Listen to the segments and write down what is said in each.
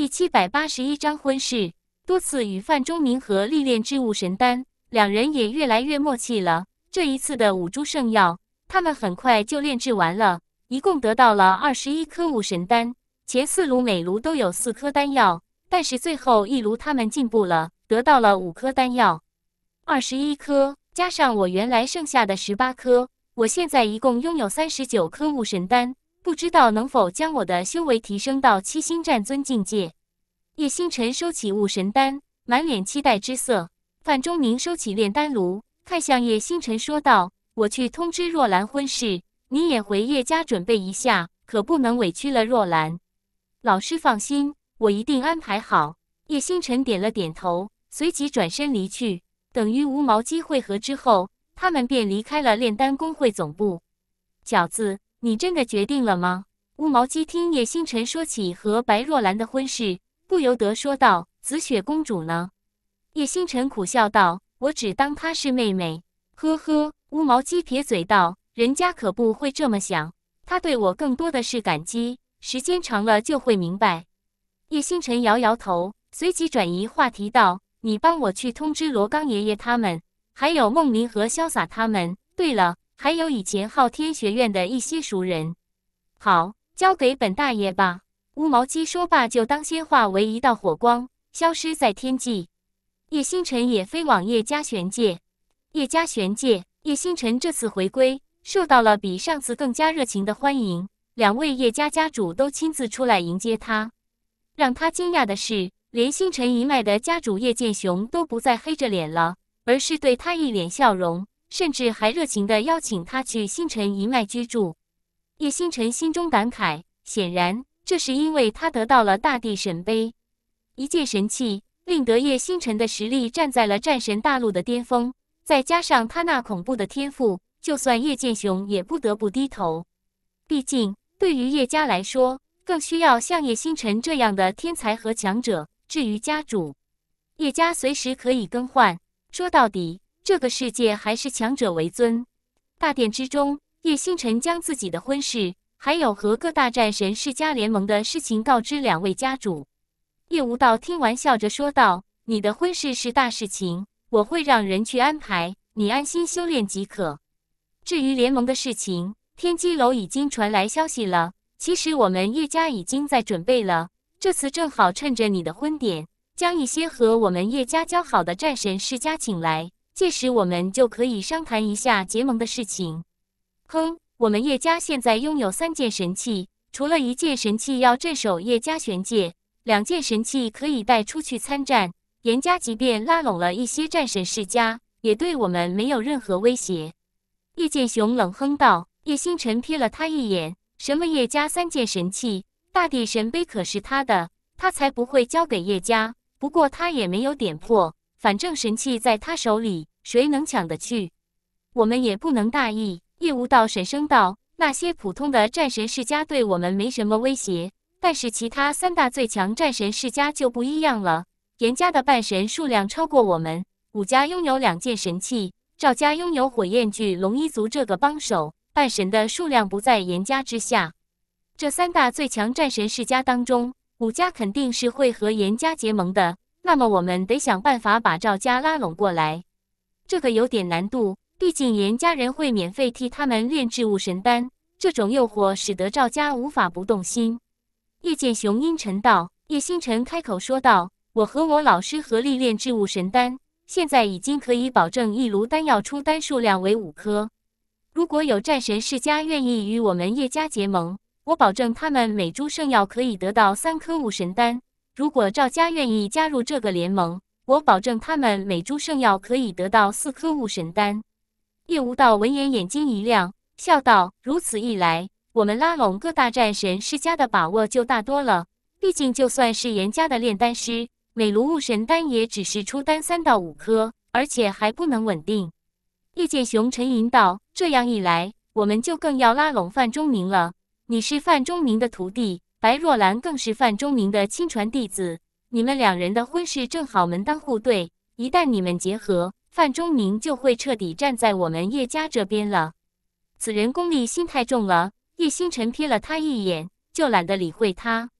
第七百八十一章婚事。多次与范中明和历练制物神丹，两人也越来越默契了。这一次的五株圣药，他们很快就炼制完了，一共得到了二十一颗五神丹。前四炉每炉都有四颗丹药，但是最后一炉他们进步了，得到了五颗丹药。二十一颗加上我原来剩下的十八颗，我现在一共拥有三十九颗五神丹。不知道能否将我的修为提升到七星战尊境界？叶星辰收起雾神丹，满脸期待之色。范仲明收起炼丹炉，看向叶星辰，说道：“我去通知若兰婚事，你也回叶家准备一下，可不能委屈了若兰。”老师放心，我一定安排好。叶星辰点了点头，随即转身离去。等于无毛鸡会合之后，他们便离开了炼丹工会总部。饺子。你真的决定了吗？乌毛鸡听叶星辰说起和白若兰的婚事，不由得说道：“紫雪公主呢？”叶星辰苦笑道：“我只当她是妹妹。”呵呵，乌毛鸡撇嘴道：“人家可不会这么想，她对我更多的是感激。时间长了就会明白。”叶星辰摇摇头，随即转移话题道：“你帮我去通知罗刚爷爷他们，还有梦林和潇洒他们。对了。”还有以前昊天学院的一些熟人，好，交给本大爷吧。乌毛鸡说罢，就当先化为一道火光，消失在天际。叶星辰也飞往叶家玄界。叶家玄界，叶星辰这次回归，受到了比上次更加热情的欢迎。两位叶家家主都亲自出来迎接他。让他惊讶的是，连星辰一脉的家主叶剑雄都不再黑着脸了，而是对他一脸笑容。甚至还热情地邀请他去星辰一脉居住。叶星辰心中感慨，显然这是因为他得到了大地神杯，一件神器，令得叶星辰的实力站在了战神大陆的巅峰。再加上他那恐怖的天赋，就算叶剑雄也不得不低头。毕竟，对于叶家来说，更需要像叶星辰这样的天才和强者。至于家主，叶家随时可以更换。说到底。这个世界还是强者为尊。大殿之中，叶星辰将自己的婚事，还有和各大战神世家联盟的事情告知两位家主。叶无道听完，笑着说道：“你的婚事是大事情，我会让人去安排，你安心修炼即可。至于联盟的事情，天机楼已经传来消息了。其实我们叶家已经在准备了，这次正好趁着你的婚典，将一些和我们叶家交好的战神世家请来。”届时我们就可以商谈一下结盟的事情。哼，我们叶家现在拥有三件神器，除了一件神器要镇守叶家玄界，两件神器可以带出去参战。严家即便拉拢了一些战神世家，也对我们没有任何威胁。叶剑雄冷哼道。叶星辰瞥了他一眼：“什么叶家三件神器？大地神碑可是他的，他才不会交给叶家。不过他也没有点破，反正神器在他手里。”谁能抢得去？我们也不能大意。叶无道神声道：“那些普通的战神世家对我们没什么威胁，但是其他三大最强战神世家就不一样了。严家的半神数量超过我们，武家拥有两件神器，赵家拥有火焰巨龙一族这个帮手，半神的数量不在严家之下。这三大最强战神世家当中，武家肯定是会和严家结盟的。那么我们得想办法把赵家拉拢过来。”这个有点难度，毕竟严家人会免费替他们炼制物神丹，这种诱惑使得赵家无法不动心。叶剑雄阴沉道：“叶星辰开口说道，我和我老师合力炼制物神丹，现在已经可以保证一炉丹药出丹数量为五颗。如果有战神世家愿意与我们叶家结盟，我保证他们每株圣药可以得到三颗物神丹。如果赵家愿意加入这个联盟。”我保证，他们每株圣药可以得到四颗雾神丹。叶无道闻言眼睛一亮，笑道：“如此一来，我们拉拢各大战神世家的把握就大多了。毕竟，就算是严家的炼丹师，每炉雾神丹也只是出丹三到五颗，而且还不能稳定。”叶剑雄沉吟道：“这样一来，我们就更要拉拢范中明了。你是范中明的徒弟，白若兰更是范中明的亲传弟子。”你们两人的婚事正好门当户对，一旦你们结合，范仲明就会彻底站在我们叶家这边了。此人功利心太重了。叶星辰瞥了他一眼，就懒得理会他。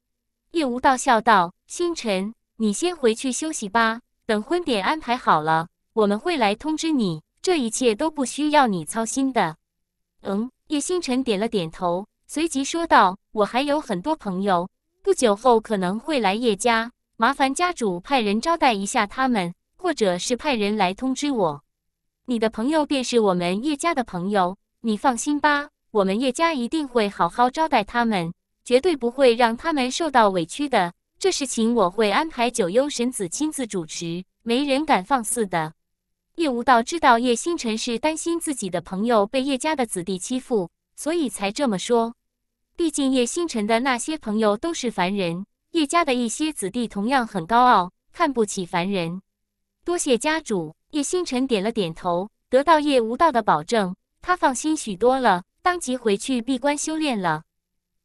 叶无道笑道：“星辰，你先回去休息吧，等婚典安排好了，我们会来通知你。这一切都不需要你操心的。”嗯，叶星辰点了点头，随即说道：“我还有很多朋友，不久后可能会来叶家。”麻烦家主派人招待一下他们，或者是派人来通知我。你的朋友便是我们叶家的朋友，你放心吧，我们叶家一定会好好招待他们，绝对不会让他们受到委屈的。这事情我会安排九幽神子亲自主持，没人敢放肆的。叶无道知道叶星辰是担心自己的朋友被叶家的子弟欺负，所以才这么说。毕竟叶星辰的那些朋友都是凡人。叶家的一些子弟同样很高傲，看不起凡人。多谢家主，叶星辰点了点头，得到叶无道的保证，他放心许多了，当即回去闭关修炼了。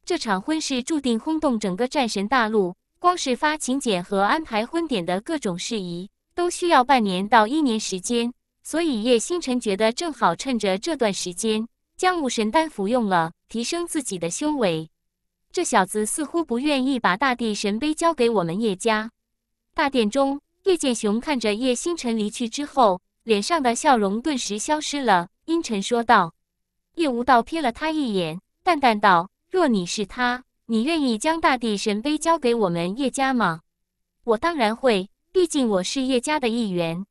这场婚事注定轰动整个战神大陆，光是发请柬和安排婚典的各种事宜，都需要半年到一年时间，所以叶星辰觉得正好趁着这段时间，将武神丹服用了，提升自己的修为。这小子似乎不愿意把大地神碑交给我们叶家。大殿中，叶剑雄看着叶星辰离去之后，脸上的笑容顿时消失了，阴沉说道：“叶无道瞥了他一眼，淡淡道：‘若你是他，你愿意将大地神碑交给我们叶家吗？’我当然会，毕竟我是叶家的一员。”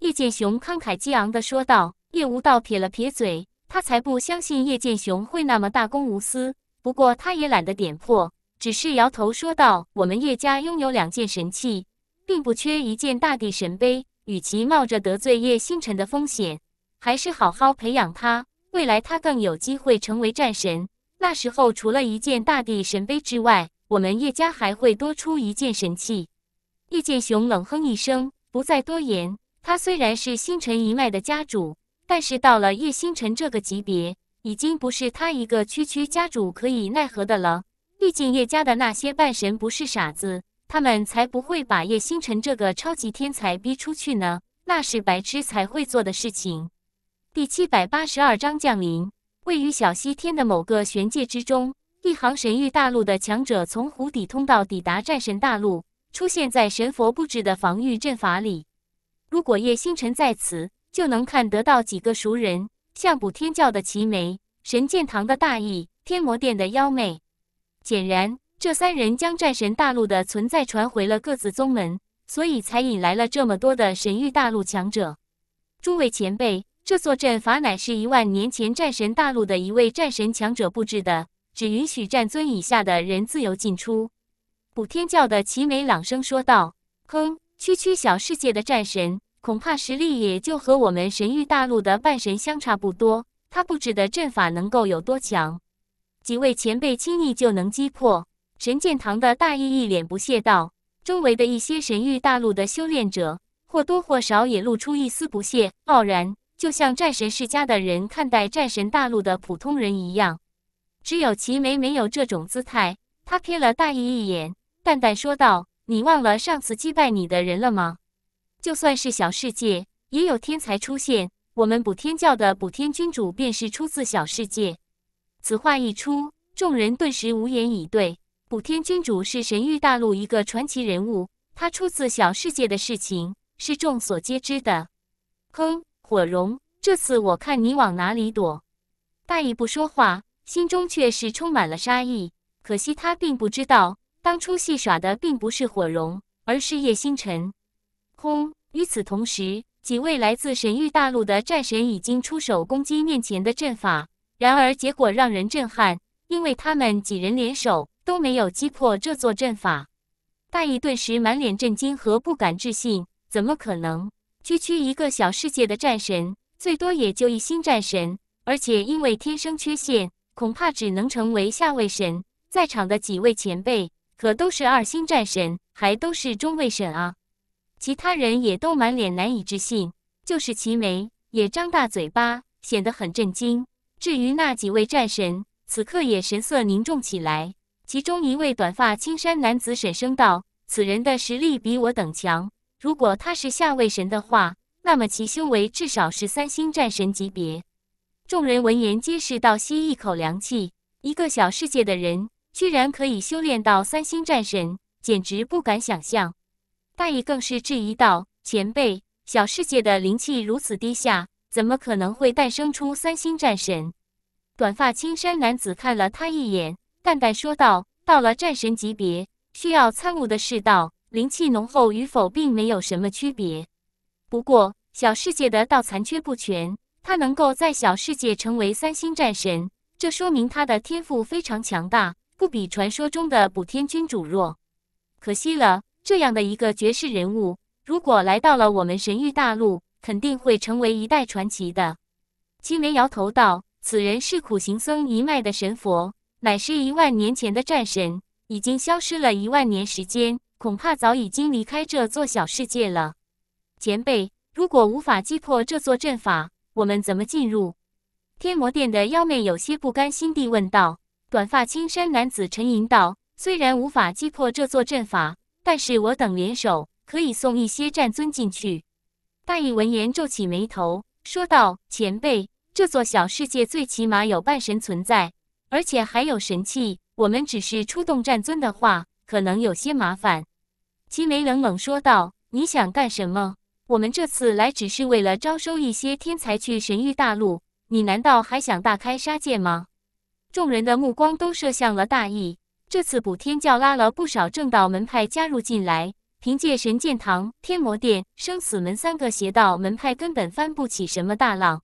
叶剑雄慷慨激昂地说道。叶无道撇了撇嘴，他才不相信叶剑雄会那么大公无私。不过他也懒得点破，只是摇头说道：“我们叶家拥有两件神器，并不缺一件大地神碑。与其冒着得罪叶星辰的风险，还是好好培养他，未来他更有机会成为战神。那时候，除了一件大地神碑之外，我们叶家还会多出一件神器。”叶剑雄冷哼一声，不再多言。他虽然是星辰一脉的家主，但是到了叶星辰这个级别。已经不是他一个区区家主可以奈何的了。毕竟叶家的那些半神不是傻子，他们才不会把叶星辰这个超级天才逼出去呢，那是白痴才会做的事情。第七百八十二章降临。位于小西天的某个玄界之中，一行神域大陆的强者从湖底通道抵达战神大陆，出现在神佛布置的防御阵法里。如果叶星辰在此，就能看得到几个熟人。像补天教的齐眉、神剑堂的大义、天魔殿的妖魅。显然这三人将战神大陆的存在传回了各自宗门，所以才引来了这么多的神域大陆强者。诸位前辈，这座阵法乃是一万年前战神大陆的一位战神强者布置的，只允许战尊以下的人自由进出。补天教的齐眉朗声说道：“哼，区区小世界的战神。”恐怕实力也就和我们神域大陆的半神相差不多。他布置的阵法能够有多强？几位前辈轻易就能击破。神剑堂的大义一脸不屑道：“周围的一些神域大陆的修炼者，或多或少也露出一丝不屑傲然，就像战神世家的人看待战神大陆的普通人一样。”只有齐眉没有这种姿态，他瞥了大义一眼，淡淡说道：“你忘了上次击败你的人了吗？”就算是小世界，也有天才出现。我们补天教的补天君主便是出自小世界。此话一出，众人顿时无言以对。补天君主是神域大陆一个传奇人物，他出自小世界的事情是众所皆知的。哼，火龙，这次我看你往哪里躲！大义不说话，心中却是充满了杀意。可惜他并不知道，当初戏耍的并不是火龙，而是叶星辰。轰！与此同时，几位来自神域大陆的战神已经出手攻击面前的阵法。然而，结果让人震撼，因为他们几人联手都没有击破这座阵法。大义顿时满脸震惊和不敢置信：怎么可能？区区一个小世界的战神，最多也就一星战神，而且因为天生缺陷，恐怕只能成为下位神。在场的几位前辈可都是二星战神，还都是中位神啊！其他人也都满脸难以置信，就是齐眉也张大嘴巴，显得很震惊。至于那几位战神，此刻也神色凝重起来。其中一位短发青衫男子沈声道：“此人的实力比我等强，如果他是下位神的话，那么其修为至少是三星战神级别。”众人闻言皆是倒吸一口凉气：一个小世界的人，居然可以修炼到三星战神，简直不敢想象。大义更是质疑道：“前辈，小世界的灵气如此低下，怎么可能会诞生出三星战神？”短发青衫男子看了他一眼，淡淡说道：“到了战神级别，需要参悟的世道灵气浓厚与否，并没有什么区别。不过，小世界的道残缺不全，他能够在小世界成为三星战神，这说明他的天赋非常强大，不比传说中的补天君主弱。可惜了。”这样的一个绝世人物，如果来到了我们神域大陆，肯定会成为一代传奇的。青莲摇头道：“此人是苦行僧一脉的神佛，乃是一万年前的战神，已经消失了一万年时间，恐怕早已经离开这座小世界了。”前辈，如果无法击破这座阵法，我们怎么进入？天魔殿的妖妹有些不甘心地问道。短发青衫男子沉吟道：“虽然无法击破这座阵法。”但是我等联手可以送一些战尊进去。大义闻言皱起眉头，说道：“前辈，这座小世界最起码有半神存在，而且还有神器。我们只是出动战尊的话，可能有些麻烦。”齐眉冷冷说道：“你想干什么？我们这次来只是为了招收一些天才去神域大陆，你难道还想大开杀戒吗？”众人的目光都射向了大义。这次补天教拉了不少正道门派加入进来，凭借神剑堂、天魔殿、生死门三个邪道门派根本翻不起什么大浪，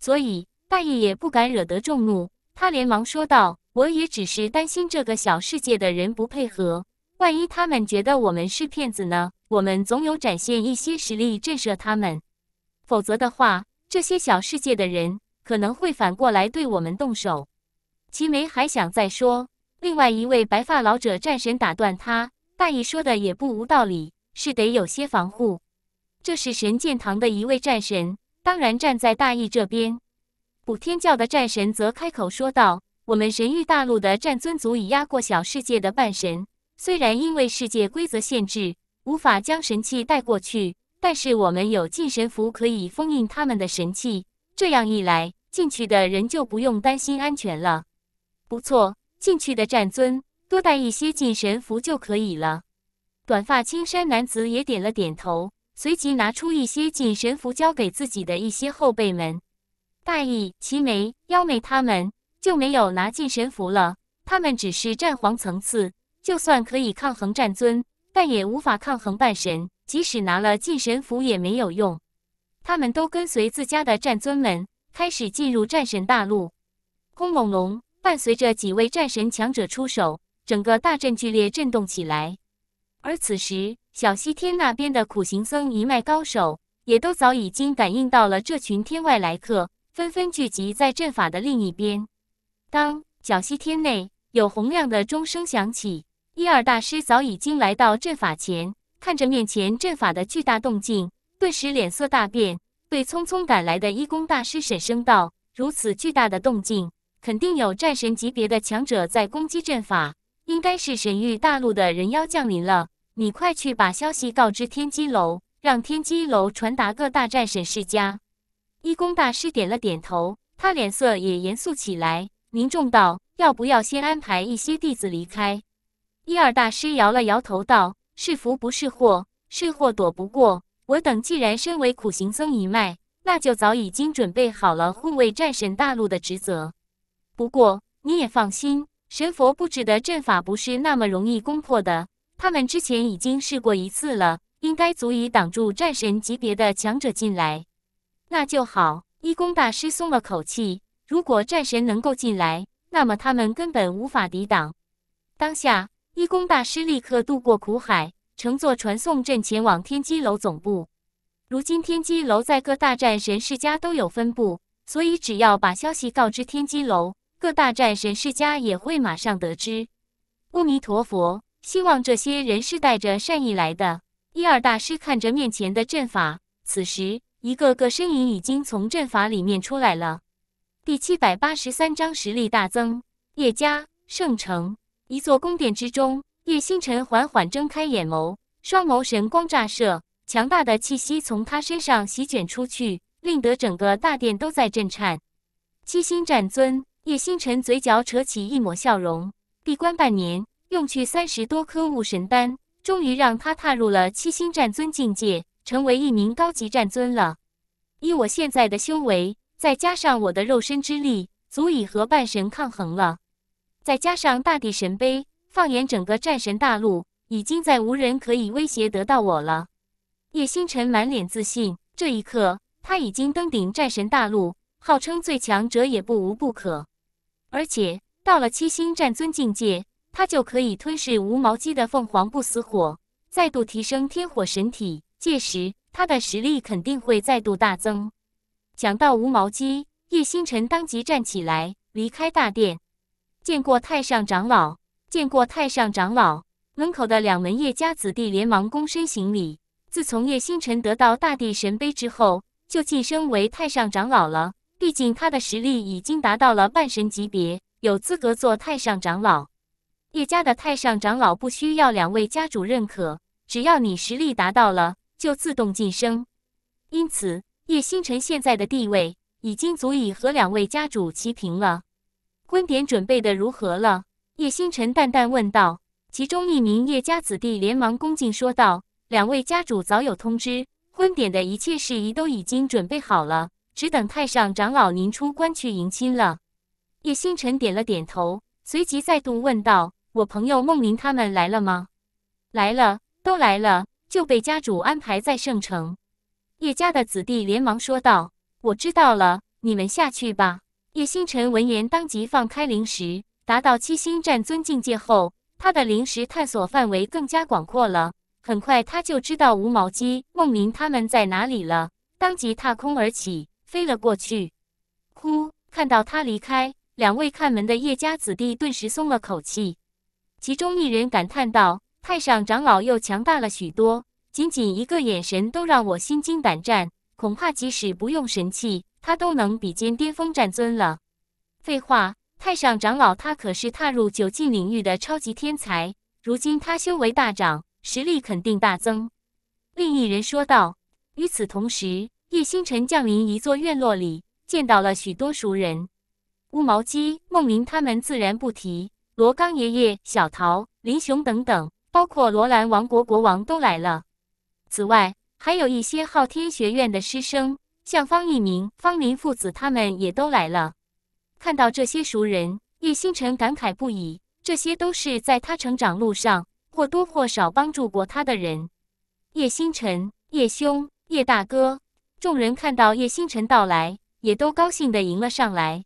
所以大爷也不敢惹得众怒。他连忙说道：“我也只是担心这个小世界的人不配合，万一他们觉得我们是骗子呢？我们总有展现一些实力震慑他们。否则的话，这些小世界的人可能会反过来对我们动手。”齐眉还想再说。另外一位白发老者战神打断他：“大意说的也不无道理，是得有些防护。”这是神剑堂的一位战神，当然站在大义这边。补天教的战神则开口说道：“我们神域大陆的战尊足以压过小世界的半神，虽然因为世界规则限制无法将神器带过去，但是我们有禁神符可以封印他们的神器，这样一来，进去的人就不用担心安全了。”不错。进去的战尊多带一些进神符就可以了。短发青衫男子也点了点头，随即拿出一些进神符交给自己的一些后辈们。大义、齐眉、妖眉他们就没有拿进神符了，他们只是战皇层次，就算可以抗衡战尊，但也无法抗衡半神。即使拿了进神符也没有用。他们都跟随自家的战尊们开始进入战神大陆。轰隆隆。伴随着几位战神强者出手，整个大阵剧烈震动起来。而此时，小西天那边的苦行僧一脉高手也都早已经感应到了这群天外来客，纷纷聚集在阵法的另一边。当小西天内有洪亮的钟声响起，一二大师早已经来到阵法前，看着面前阵法的巨大动静，顿时脸色大变，对匆匆赶来的一公大师沈声道：“如此巨大的动静！”肯定有战神级别的强者在攻击阵法，应该是神域大陆的人妖降临了。你快去把消息告知天机楼，让天机楼传达各大战神世家。一宫大师点了点头，他脸色也严肃起来，凝重道：“要不要先安排一些弟子离开？”一二大师摇了摇头道：“是福不是祸，是祸躲不过。我等既然身为苦行僧一脉，那就早已经准备好了护卫战神大陆的职责。”不过你也放心，神佛布置的阵法不是那么容易攻破的。他们之前已经试过一次了，应该足以挡住战神级别的强者进来。那就好，一工大师松了口气。如果战神能够进来，那么他们根本无法抵挡。当下，一工大师立刻渡过苦海，乘坐传送阵前往天机楼总部。如今天机楼在各大战神世家都有分布，所以只要把消息告知天机楼。各大战神世家也会马上得知。阿弥陀佛，希望这些人是带着善意来的。一二大师看着面前的阵法，此时一个个身影已经从阵法里面出来了。第七百八十三章实力大增。叶家圣城一座宫殿之中，叶星辰缓缓睁开眼眸，双眸神光乍射，强大的气息从他身上席卷出去，令得整个大殿都在震颤。七星战尊。叶星辰嘴角扯起一抹笑容，闭关半年，用去三十多颗雾神丹，终于让他踏入了七星战尊境界，成为一名高级战尊了。以我现在的修为，再加上我的肉身之力，足以和半神抗衡了。再加上大地神碑，放眼整个战神大陆，已经在无人可以威胁得到我了。叶星辰满脸自信，这一刻他已经登顶战神大陆，号称最强者也不无不可。而且到了七星战尊境界，他就可以吞噬无毛鸡的凤凰不死火，再度提升天火神体。届时，他的实力肯定会再度大增。讲到无毛鸡，叶星辰当即站起来，离开大殿。见过太上长老，见过太上长老。门口的两门叶家子弟连忙躬身行礼。自从叶星辰得到大地神碑之后，就晋升为太上长老了。毕竟他的实力已经达到了半神级别，有资格做太上长老。叶家的太上长老不需要两位家主认可，只要你实力达到了，就自动晋升。因此，叶星辰现在的地位已经足以和两位家主齐平了。婚典准备的如何了？叶星辰淡淡问道。其中一名叶家子弟连忙恭敬说道：“两位家主早有通知，婚典的一切事宜都已经准备好了。”只等太上长老您出关去迎亲了。叶星辰点了点头，随即再度问道：“我朋友孟林他们来了吗？”“来了，都来了，就被家主安排在圣城。”叶家的子弟连忙说道：“我知道了，你们下去吧。”叶星辰闻言，当即放开灵石。达到七星战尊境界后，他的灵石探索范围更加广阔了。很快，他就知道无毛鸡、孟林他们在哪里了，当即踏空而起。飞了过去，呼！看到他离开，两位看门的叶家子弟顿时松了口气。其中一人感叹道：“太上长老又强大了许多，仅仅一个眼神都让我心惊胆战，恐怕即使不用神器，他都能比肩巅峰战尊了。”废话，太上长老他可是踏入九境领域的超级天才，如今他修为大涨，实力肯定大增。”另一人说道。与此同时。叶星辰降临一座院落里，见到了许多熟人。乌毛鸡、梦林他们自然不提，罗刚爷爷、小桃、林雄等等，包括罗兰王国国王都来了。此外，还有一些昊天学院的师生，像方一鸣、方林父子他们也都来了。看到这些熟人，叶星辰感慨不已。这些都是在他成长路上或多或少帮助过他的人。叶星辰，叶兄，叶大哥。众人看到叶星辰到来，也都高兴地迎了上来。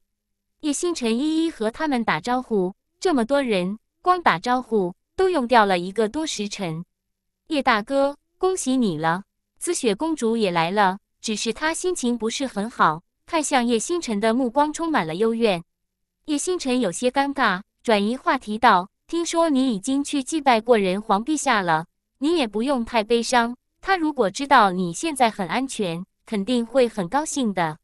叶星辰一一和他们打招呼，这么多人光打招呼都用掉了一个多时辰。叶大哥，恭喜你了！紫雪公主也来了，只是她心情不是很好，看向叶星辰的目光充满了幽怨。叶星辰有些尴尬，转移话题道：“听说你已经去祭拜过人皇陛下了，你也不用太悲伤。他如果知道你现在很安全。”肯定会很高兴的。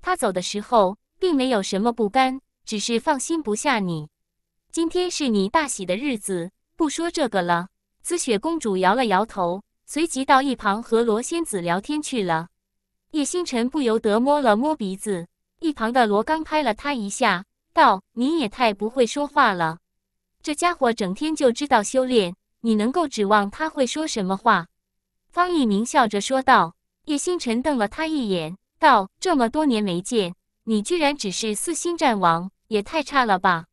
他走的时候并没有什么不甘，只是放心不下你。今天是你大喜的日子，不说这个了。紫雪公主摇了摇头，随即到一旁和罗仙子聊天去了。叶星辰不由得摸了摸鼻子，一旁的罗刚拍了他一下，道：“你也太不会说话了。这家伙整天就知道修炼，你能够指望他会说什么话？”方一鸣笑着说道。叶星辰瞪了他一眼，道：“这么多年没见，你居然只是四星战王，也太差了吧！”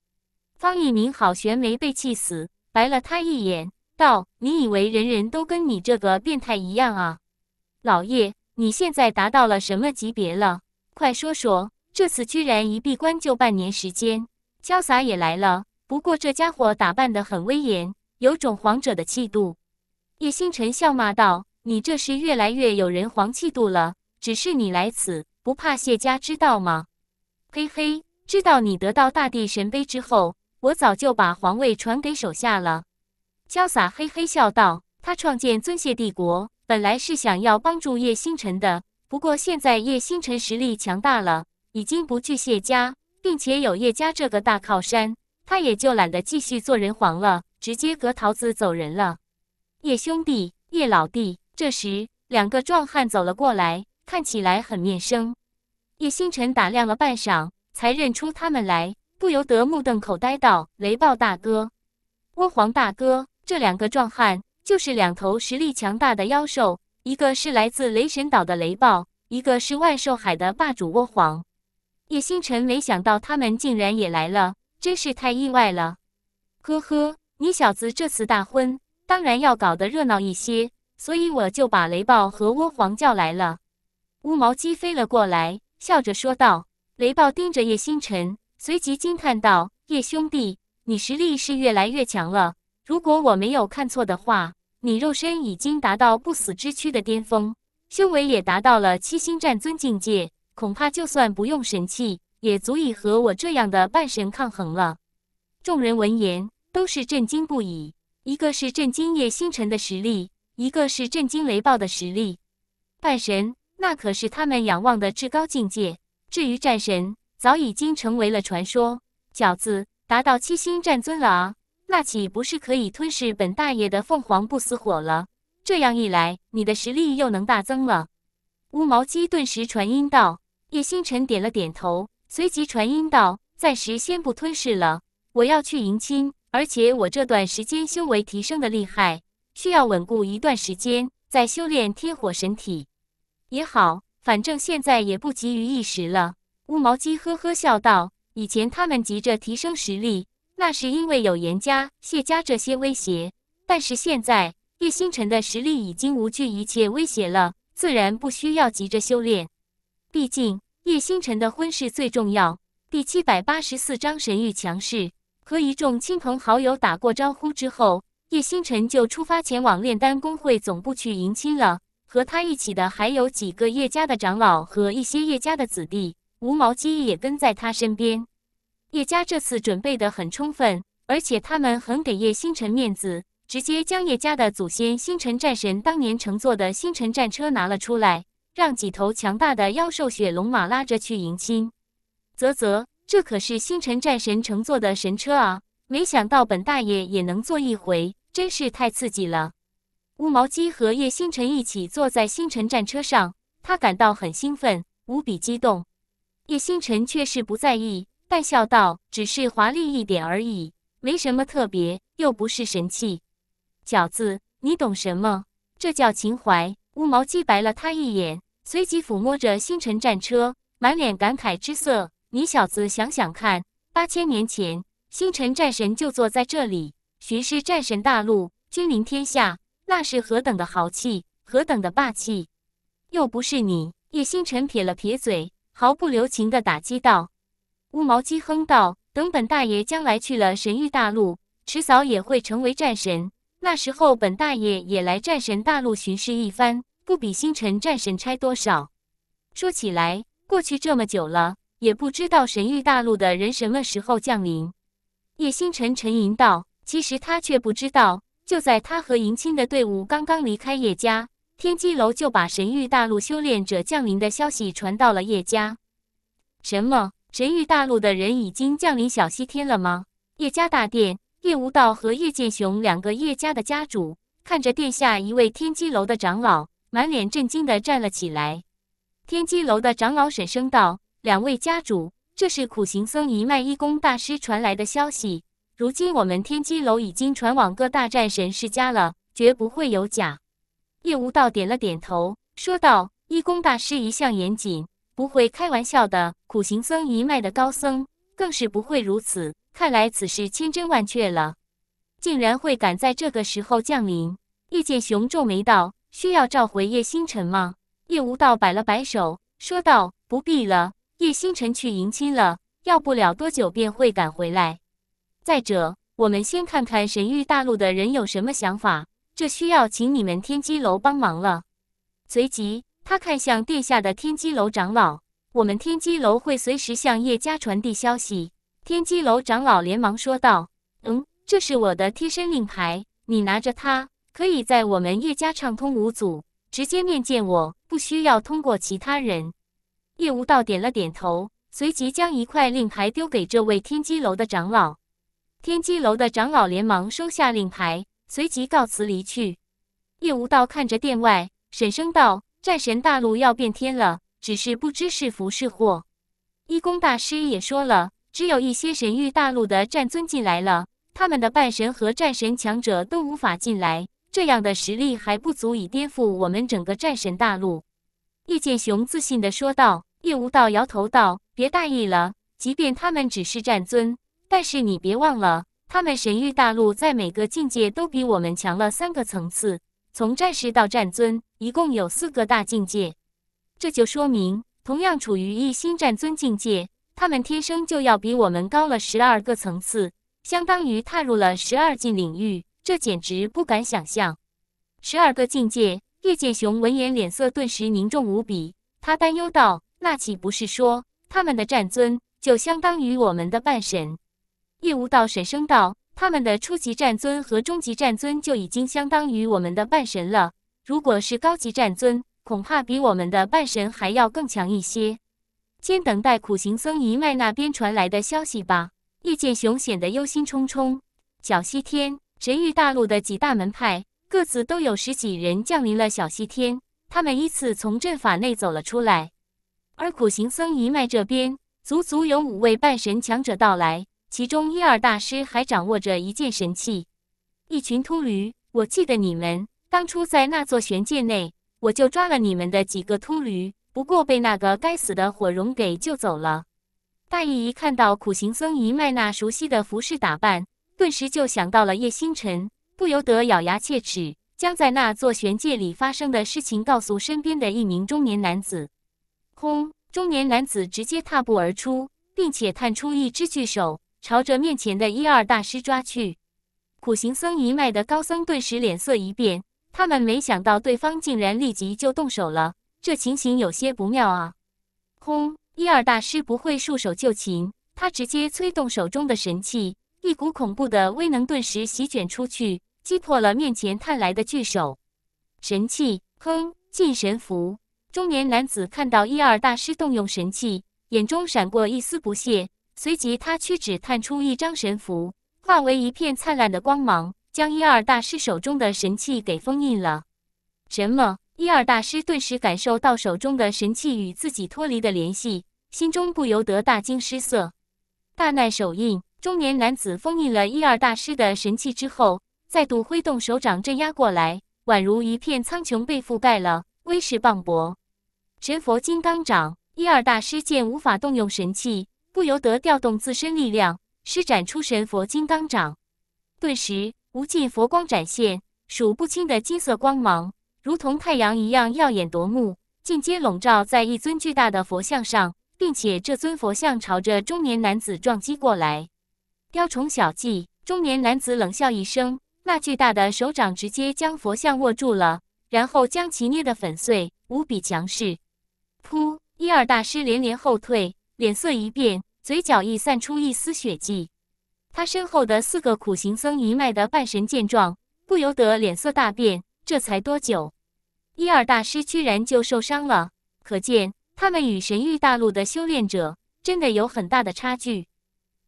方一鸣好悬没被气死，白了他一眼，道：“你以为人人都跟你这个变态一样啊？”老叶，你现在达到了什么级别了？快说说！这次居然一闭关就半年时间，潇洒也来了。不过这家伙打扮的很威严，有种皇者的气度。叶星辰笑骂道。你这是越来越有人皇气度了。只是你来此，不怕谢家知道吗？嘿嘿，知道你得到大地神杯之后，我早就把皇位传给手下了。潇洒嘿嘿笑道：“他创建尊谢帝国，本来是想要帮助叶星辰的。不过现在叶星辰实力强大了，已经不惧谢家，并且有叶家这个大靠山，他也就懒得继续做人皇了，直接割桃子走人了。叶兄弟，叶老弟。”这时，两个壮汉走了过来，看起来很面生。叶星辰打量了半晌，才认出他们来，不由得目瞪口呆道：“雷暴大哥，蜗皇大哥，这两个壮汉就是两头实力强大的妖兽，一个是来自雷神岛的雷暴，一个是万兽海的霸主蜗皇。”叶星辰没想到他们竟然也来了，真是太意外了。呵呵，你小子这次大婚，当然要搞得热闹一些。所以我就把雷暴和窝皇叫来了，乌毛鸡飞了过来，笑着说道：“雷暴盯着叶星辰，随即惊叹道：‘叶兄弟，你实力是越来越强了。如果我没有看错的话，你肉身已经达到不死之躯的巅峰，修为也达到了七星战尊境界，恐怕就算不用神器，也足以和我这样的半神抗衡了。’”众人闻言都是震惊不已，一个是震惊叶星辰的实力。一个是震惊雷暴的实力，半神那可是他们仰望的至高境界。至于战神，早已经成为了传说。饺子达到七星战尊了啊，那岂不是可以吞噬本大爷的凤凰不死火了？这样一来，你的实力又能大增了。乌毛鸡顿时传音道：“叶星辰点了点头，随即传音道：暂时先不吞噬了，我要去迎亲。而且我这段时间修为提升的厉害。”需要稳固一段时间，再修炼天火神体也好。反正现在也不急于一时了。乌毛鸡呵呵笑道：“以前他们急着提升实力，那是因为有严家、谢家这些威胁。但是现在叶星辰的实力已经无惧一切威胁了，自然不需要急着修炼。毕竟叶星辰的婚事最重要。”第七百八十四章神域强势。和一众亲朋好友打过招呼之后。叶星辰就出发前往炼丹工会总部去迎亲了，和他一起的还有几个叶家的长老和一些叶家的子弟，无毛鸡也跟在他身边。叶家这次准备的很充分，而且他们很给叶星辰面子，直接将叶家的祖先星辰战神当年乘坐的星辰战车拿了出来，让几头强大的妖兽雪龙马拉着去迎亲。啧啧，这可是星辰战神乘坐的神车啊，没想到本大爷也能坐一回。真是太刺激了！乌毛鸡和叶星辰一起坐在星辰战车上，他感到很兴奋，无比激动。叶星辰却是不在意，淡笑道：“只是华丽一点而已，没什么特别，又不是神器。”饺子，你懂什么？这叫情怀。乌毛鸡白了他一眼，随即抚摸着星辰战车，满脸感慨之色：“你小子想想看，八千年前，星辰战神就坐在这里。”巡视战神大陆，君临天下，那是何等的豪气，何等的霸气！又不是你，叶星辰撇了撇嘴，毫不留情地打击道。乌毛鸡哼道：“等本大爷将来去了神域大陆，迟早也会成为战神。那时候，本大爷也来战神大陆巡视一番，不比星辰战神差多少。”说起来，过去这么久了，也不知道神域大陆的人什么时候降临。叶星辰沉吟道。其实他却不知道，就在他和迎亲的队伍刚刚离开叶家，天机楼就把神域大陆修炼者降临的消息传到了叶家。什么？神域大陆的人已经降临小西天了吗？叶家大殿，叶无道和叶剑雄两个叶家的家主看着殿下一位天机楼的长老，满脸震惊的站了起来。天机楼的长老沈声道：“两位家主，这是苦行僧一脉一功大师传来的消息。”如今我们天机楼已经传往各大战神世家了，绝不会有假。叶无道点了点头，说道：“一公大师一向严谨，不会开玩笑的。苦行僧一脉的高僧更是不会如此。看来此事千真万确了，竟然会赶在这个时候降临。”叶剑雄皱眉道：“需要召回叶星辰吗？”叶无道摆了摆手，说道：“不必了，叶星辰去迎亲了，要不了多久便会赶回来。”再者，我们先看看神域大陆的人有什么想法，这需要请你们天机楼帮忙了。随即，他看向殿下的天机楼长老：“我们天机楼会随时向叶家传递消息。”天机楼长老连忙说道：“嗯，这是我的贴身令牌，你拿着它，可以在我们叶家畅通无阻，直接面见我，不需要通过其他人。”叶无道点了点头，随即将一块令牌丢给这位天机楼的长老。天机楼的长老连忙收下令牌，随即告辞离去。叶无道看着殿外，沈声道：“战神大陆要变天了，只是不知是福是祸。”一宫大师也说了，只有一些神域大陆的战尊进来了，他们的半神和战神强者都无法进来，这样的实力还不足以颠覆我们整个战神大陆。”叶剑雄自信的说道。叶无道摇头道：“别大意了，即便他们只是战尊。”但是你别忘了，他们神域大陆在每个境界都比我们强了三个层次，从战士到战尊，一共有四个大境界。这就说明，同样处于一星战尊境界，他们天生就要比我们高了十二个层次，相当于踏入了十二进领域，这简直不敢想象。十二个境界，叶剑雄闻言脸色顿时凝重无比，他担忧道：“那岂不是说，他们的战尊就相当于我们的半神？”叶无道神声道：“他们的初级战尊和中级战尊就已经相当于我们的半神了。如果是高级战尊，恐怕比我们的半神还要更强一些。先等待苦行僧一脉那边传来的消息吧。”叶剑雄显得忧心忡忡。小西天神域大陆的几大门派各自都有十几人降临了小西天，他们依次从阵法内走了出来。而苦行僧一脉这边，足足有五位半神强者到来。其中一二大师还掌握着一件神器。一群秃驴，我记得你们当初在那座玄界内，我就抓了你们的几个秃驴，不过被那个该死的火龙给救走了。大义一看到苦行僧一脉那熟悉的服饰打扮，顿时就想到了叶星辰，不由得咬牙切齿，将在那座玄界里发生的事情告诉身边的一名中年男子。轰！中年男子直接踏步而出，并且探出一只巨手。朝着面前的一二大师抓去，苦行僧一脉的高僧顿时脸色一变，他们没想到对方竟然立即就动手了，这情形有些不妙啊！轰！一二大师不会束手就擒，他直接催动手中的神器，一股恐怖的威能顿时席卷出去，击破了面前探来的巨手。神器，哼！禁神符。中年男子看到一二大师动用神器，眼中闪过一丝不屑。随即，他屈指探出一张神符，化为一片灿烂的光芒，将一二大师手中的神器给封印了。什么？一二大师顿时感受到手中的神器与自己脱离的联系，心中不由得大惊失色。大难手印，中年男子封印了一二大师的神器之后，再度挥动手掌镇压过来，宛如一片苍穹被覆盖了，威势磅礴。神佛金刚掌，一二大师见无法动用神器。不由得调动自身力量，施展出神佛金刚掌，顿时无尽佛光展现，数不清的金色光芒如同太阳一样耀眼夺目，尽皆笼罩在一尊巨大的佛像上，并且这尊佛像朝着中年男子撞击过来。雕虫小技！中年男子冷笑一声，那巨大的手掌直接将佛像握住了，然后将其捏得粉碎，无比强势。噗！一二大师连连后退。脸色一变，嘴角亦散出一丝血迹。他身后的四个苦行僧一脉的半神见状，不由得脸色大变。这才多久，一二大师居然就受伤了？可见他们与神域大陆的修炼者真的有很大的差距。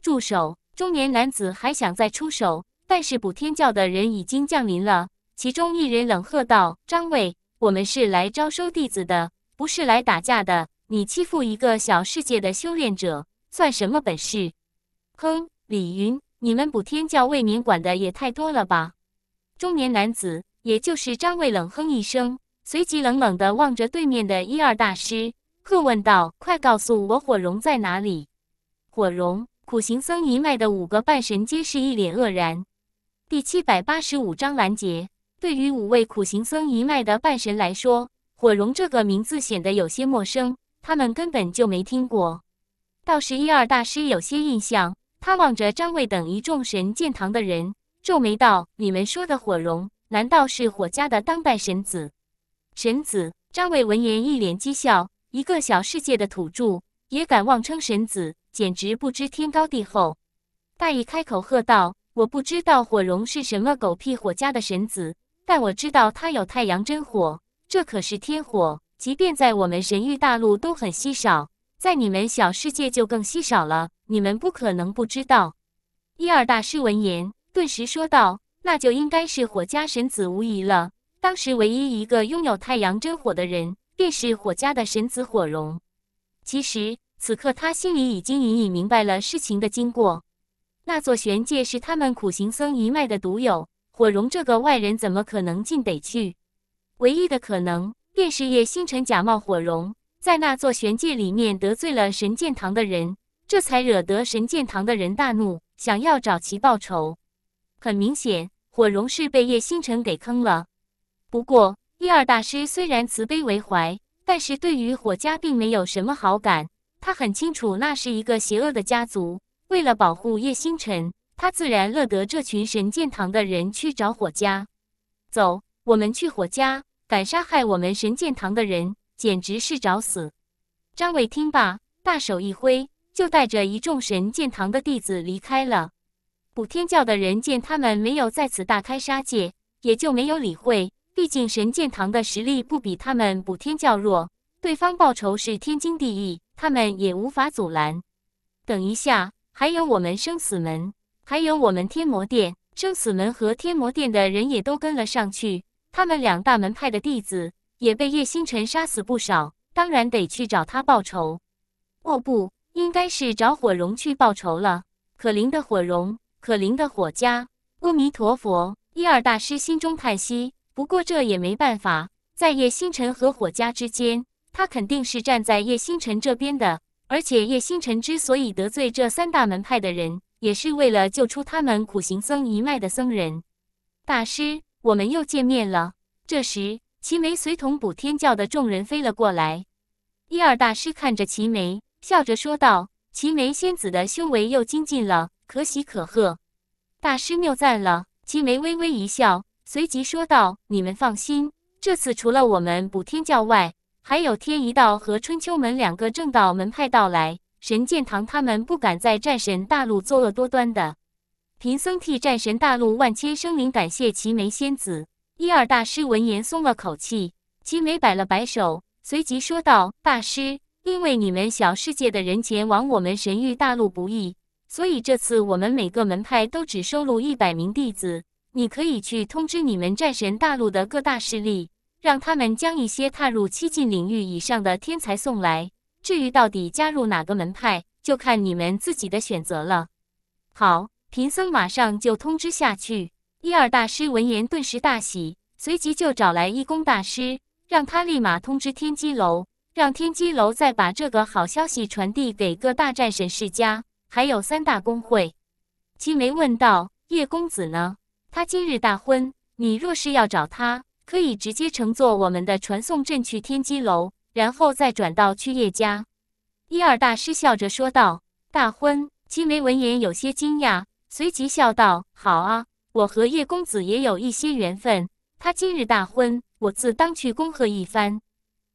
住手！中年男子还想再出手，但是补天教的人已经降临了。其中一人冷喝道：“张卫，我们是来招收弟子的，不是来打架的。”你欺负一个小世界的修炼者，算什么本事？哼！李云，你们补天教未免管的也太多了吧？中年男子，也就是张卫，冷哼一声，随即冷冷的望着对面的一二大师，喝问道：“快告诉我火荣在哪里！”火荣，苦行僧一脉的五个半神皆是一脸愕然。第七百八十五章拦截。对于五位苦行僧一脉的半神来说，火荣这个名字显得有些陌生。他们根本就没听过，倒是一二大师有些印象。他望着张卫等一众神剑堂的人，皱眉道：“你们说的火龙，难道是火家的当代神子？”神子张卫闻言一脸讥笑：“一个小世界的土著也敢妄称神子，简直不知天高地厚！”大义开口喝道：“我不知道火龙是什么狗屁火家的神子，但我知道他有太阳真火，这可是天火。”即便在我们神域大陆都很稀少，在你们小世界就更稀少了。你们不可能不知道。一二大师闻言，顿时说道：“那就应该是火家神子无疑了。当时唯一一个拥有太阳真火的人，便是火家的神子火荣。其实此刻他心里已经隐隐明白了事情的经过。那座玄界是他们苦行僧一脉的独有，火荣这个外人怎么可能进得去？唯一的可能。”便是叶星辰假冒火融，在那座玄界里面得罪了神剑堂的人，这才惹得神剑堂的人大怒，想要找其报仇。很明显，火融是被叶星辰给坑了。不过，第二大师虽然慈悲为怀，但是对于火家并没有什么好感。他很清楚，那是一个邪恶的家族。为了保护叶星辰，他自然乐得这群神剑堂的人去找火家。走，我们去火家。敢杀害我们神剑堂的人，简直是找死！张伟听罢，大手一挥，就带着一众神剑堂的弟子离开了。补天教的人见他们没有在此大开杀戒，也就没有理会。毕竟神剑堂的实力不比他们补天教弱，对方报仇是天经地义，他们也无法阻拦。等一下，还有我们生死门，还有我们天魔殿，生死门和天魔殿的人也都跟了上去。他们两大门派的弟子也被叶星辰杀死不少，当然得去找他报仇。哦，不，应该是找火荣去报仇了。可怜的火荣，可怜的火家。阿弥陀佛，一二大师心中叹息。不过这也没办法，在叶星辰和火家之间，他肯定是站在叶星辰这边的。而且叶星辰之所以得罪这三大门派的人，也是为了救出他们苦行僧一脉的僧人。大师。我们又见面了。这时，齐眉随同补天教的众人飞了过来。第二大师看着齐眉，笑着说道：“齐眉仙子的修为又精进了，可喜可贺。”大师谬赞了。齐眉微微一笑，随即说道：“你们放心，这次除了我们补天教外，还有天一道和春秋门两个正道门派到来。神剑堂他们不敢在战神大陆作恶多端的。”贫僧替战神大陆万千生灵感谢齐眉仙子。一二大师闻言松了口气，齐眉摆了摆手，随即说道：“大师，因为你们小世界的人前往我们神域大陆不易，所以这次我们每个门派都只收录一百名弟子。你可以去通知你们战神大陆的各大势力，让他们将一些踏入七境领域以上的天才送来。至于到底加入哪个门派，就看你们自己的选择了。”好。贫僧马上就通知下去。一二大师闻言顿时大喜，随即就找来一公大师，让他立马通知天机楼，让天机楼再把这个好消息传递给各大战神世家，还有三大公会。七梅问道：“叶公子呢？他今日大婚，你若是要找他，可以直接乘坐我们的传送阵去天机楼，然后再转道去叶家。”一二大师笑着说道：“大婚。”七梅闻言有些惊讶。随即笑道：“好啊，我和叶公子也有一些缘分。他今日大婚，我自当去恭贺一番。”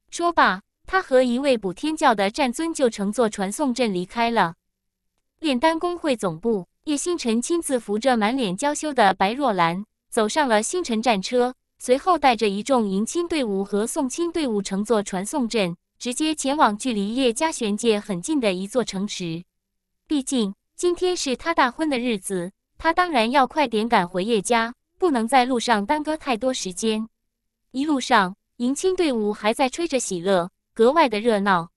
说罢，他和一位补天教的战尊就乘坐传送阵离开了炼丹工会总部。叶星辰亲自扶着满脸娇羞的白若兰走上了星辰战车，随后带着一众迎亲队伍和送亲队伍乘坐传送阵，直接前往距离叶家玄界很近的一座城池。毕竟。今天是他大婚的日子，他当然要快点赶回叶家，不能在路上耽搁太多时间。一路上，迎亲队伍还在吹着喜乐，格外的热闹。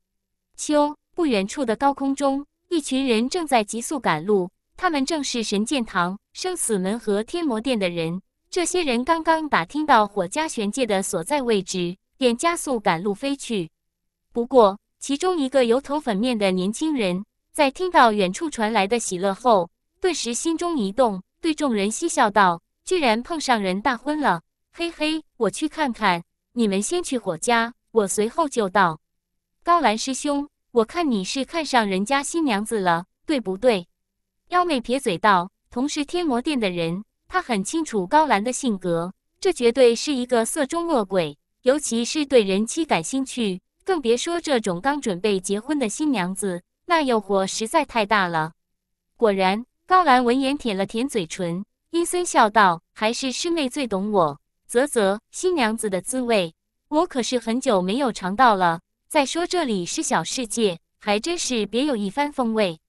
秋不远处的高空中，一群人正在急速赶路，他们正是神剑堂、生死门和天魔殿的人。这些人刚刚打听到火家玄界的所在位置，便加速赶路飞去。不过，其中一个油头粉面的年轻人。在听到远处传来的喜乐后，顿时心中一动，对众人嬉笑道：“居然碰上人大婚了，嘿嘿，我去看看。你们先去火家，我随后就到。”高兰师兄，我看你是看上人家新娘子了，对不对？”妖妹撇嘴道：“同是天魔殿的人，他很清楚高兰的性格，这绝对是一个色中恶鬼，尤其是对人妻感兴趣，更别说这种刚准备结婚的新娘子。”那诱惑实在太大了。果然，高兰闻言舔了舔嘴唇，阴森笑道：“还是师妹最懂我。啧啧，新娘子的滋味，我可是很久没有尝到了。再说这里是小世界，还真是别有一番风味。”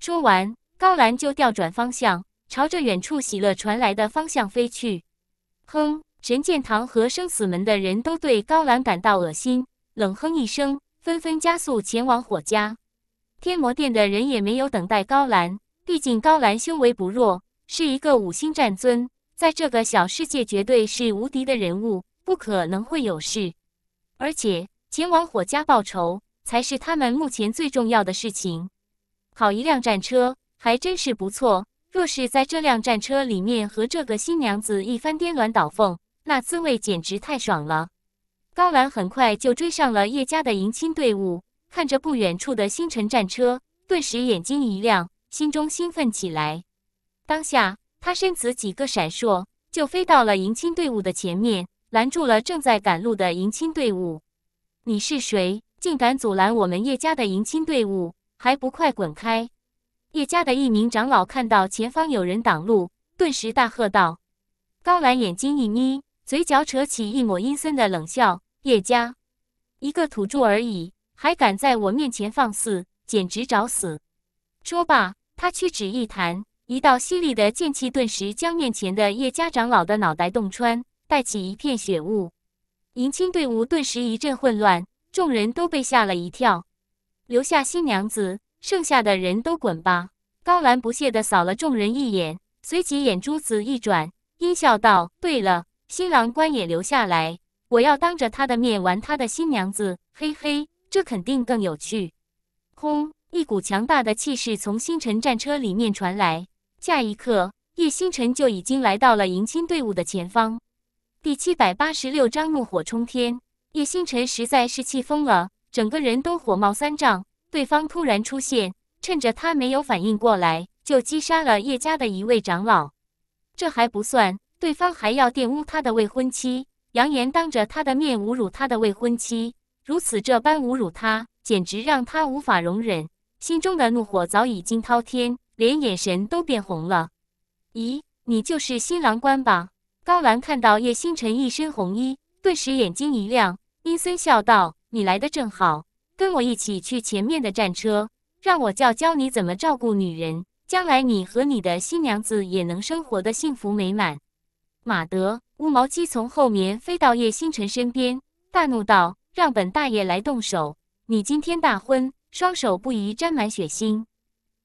说完，高兰就调转方向，朝着远处喜乐传来的方向飞去。哼！神剑堂和生死门的人都对高兰感到恶心，冷哼一声，纷纷加速前往火家。天魔殿的人也没有等待高兰，毕竟高兰修为不弱，是一个五星战尊，在这个小世界绝对是无敌的人物，不可能会有事。而且前往火家报仇才是他们目前最重要的事情。好一辆战车，还真是不错。若是在这辆战车里面和这个新娘子一番颠鸾倒凤，那滋味简直太爽了。高兰很快就追上了叶家的迎亲队伍。看着不远处的星辰战车，顿时眼睛一亮，心中兴奋起来。当下，他身子几个闪烁，就飞到了迎亲队伍的前面，拦住了正在赶路的迎亲队伍。“你是谁？竟敢阻拦我们叶家的迎亲队伍？还不快滚开！”叶家的一名长老看到前方有人挡路，顿时大喝道：“高兰，眼睛一眯，嘴角扯起一抹阴森的冷笑。”叶家，一个土著而已。还敢在我面前放肆，简直找死！说罢，他屈指一弹，一道犀利的剑气顿时将面前的叶家长老的脑袋洞穿，带起一片血雾。迎亲队伍顿时一阵混乱，众人都被吓了一跳。留下新娘子，剩下的人都滚吧！高兰不屑地扫了众人一眼，随即眼珠子一转，阴笑道：“对了，新郎官也留下来，我要当着他的面玩他的新娘子，嘿嘿。”这肯定更有趣。轰！一股强大的气势从星辰战车里面传来，下一刻，叶星辰就已经来到了迎亲队伍的前方。第七百八十六章怒火冲天。叶星辰实在是气疯了，整个人都火冒三丈。对方突然出现，趁着他没有反应过来，就击杀了叶家的一位长老。这还不算，对方还要玷污他的未婚妻，扬言当着他的面侮辱他的未婚妻。如此这般侮辱他，简直让他无法容忍，心中的怒火早已经滔天，连眼神都变红了。咦，你就是新郎官吧？高兰看到叶星辰一身红衣，顿时眼睛一亮，阴森笑道：“你来的正好，跟我一起去前面的战车，让我教教你怎么照顾女人，将来你和你的新娘子也能生活的幸福美满。”马德乌毛鸡从后面飞到叶星辰身边，大怒道。让本大爷来动手！你今天大婚，双手不宜沾满血腥。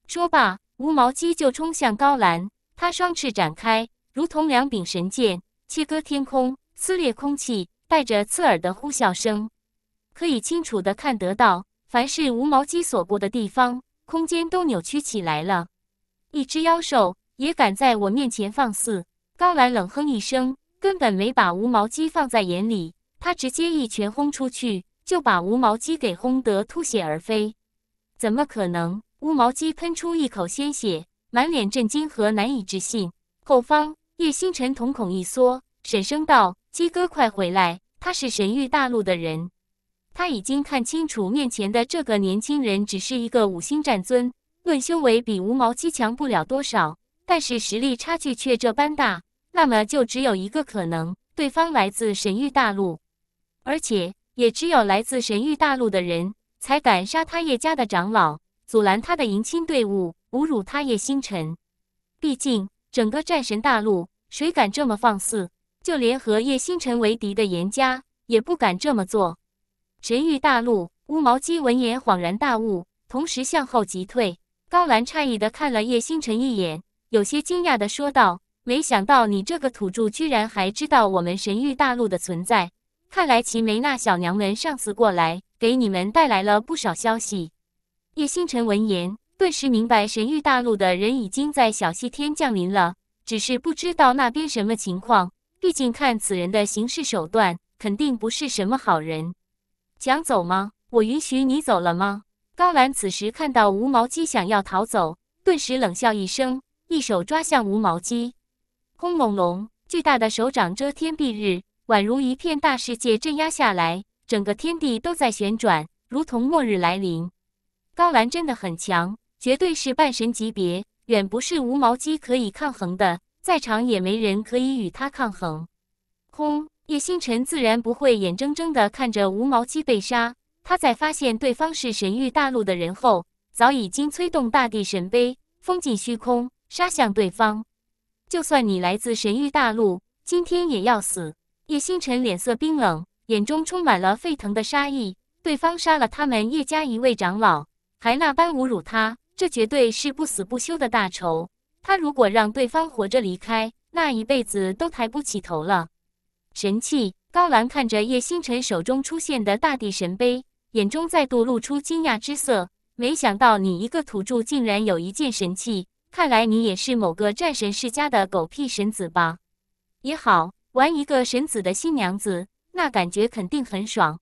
说罢，无毛鸡就冲向高兰，他双翅展开，如同两柄神剑，切割天空，撕裂空气，带着刺耳的呼啸声。可以清楚的看得到，凡是无毛鸡所过的地方，空间都扭曲起来了。一只妖兽也敢在我面前放肆？高兰冷哼一声，根本没把无毛鸡放在眼里。他直接一拳轰出去，就把无毛鸡给轰得吐血而飞。怎么可能？无毛鸡喷出一口鲜血，满脸震惊和难以置信。后方，叶星辰瞳孔一缩，沈声道：“鸡哥，快回来！”他是神域大陆的人，他已经看清楚面前的这个年轻人只是一个五星战尊，论修为比无毛鸡强不了多少，但是实力差距却这般大。那么就只有一个可能，对方来自神域大陆。而且也只有来自神域大陆的人才敢杀他叶家的长老，阻拦他的迎亲队伍，侮辱他叶星辰。毕竟整个战神大陆，谁敢这么放肆？就连和叶星辰为敌的严家也不敢这么做。神域大陆乌毛鸡闻言恍然大悟，同时向后急退。高兰诧异的看了叶星辰一眼，有些惊讶的说道：“没想到你这个土著居然还知道我们神域大陆的存在。”看来齐梅那小娘们上次过来，给你们带来了不少消息。叶星辰闻言，顿时明白神域大陆的人已经在小西天降临了，只是不知道那边什么情况。毕竟看此人的行事手段，肯定不是什么好人。想走吗？我允许你走了吗？高兰此时看到无毛鸡想要逃走，顿时冷笑一声，一手抓向无毛鸡。轰隆隆，巨大的手掌遮天蔽日。宛如一片大世界镇压下来，整个天地都在旋转，如同末日来临。高兰真的很强，绝对是半神级别，远不是无毛鸡可以抗衡的。在场也没人可以与他抗衡。空叶星辰自然不会眼睁睁地看着无毛鸡被杀，他在发现对方是神域大陆的人后，早已经催动大地神碑，封禁虚空，杀向对方。就算你来自神域大陆，今天也要死。叶星辰脸色冰冷，眼中充满了沸腾的杀意。对方杀了他们叶家一位长老，还那般侮辱他，这绝对是不死不休的大仇。他如果让对方活着离开，那一辈子都抬不起头了。神器高兰看着叶星辰手中出现的大地神杯，眼中再度露出惊讶之色。没想到你一个土著竟然有一件神器，看来你也是某个战神世家的狗屁神子吧？也好。玩一个神子的新娘子，那感觉肯定很爽。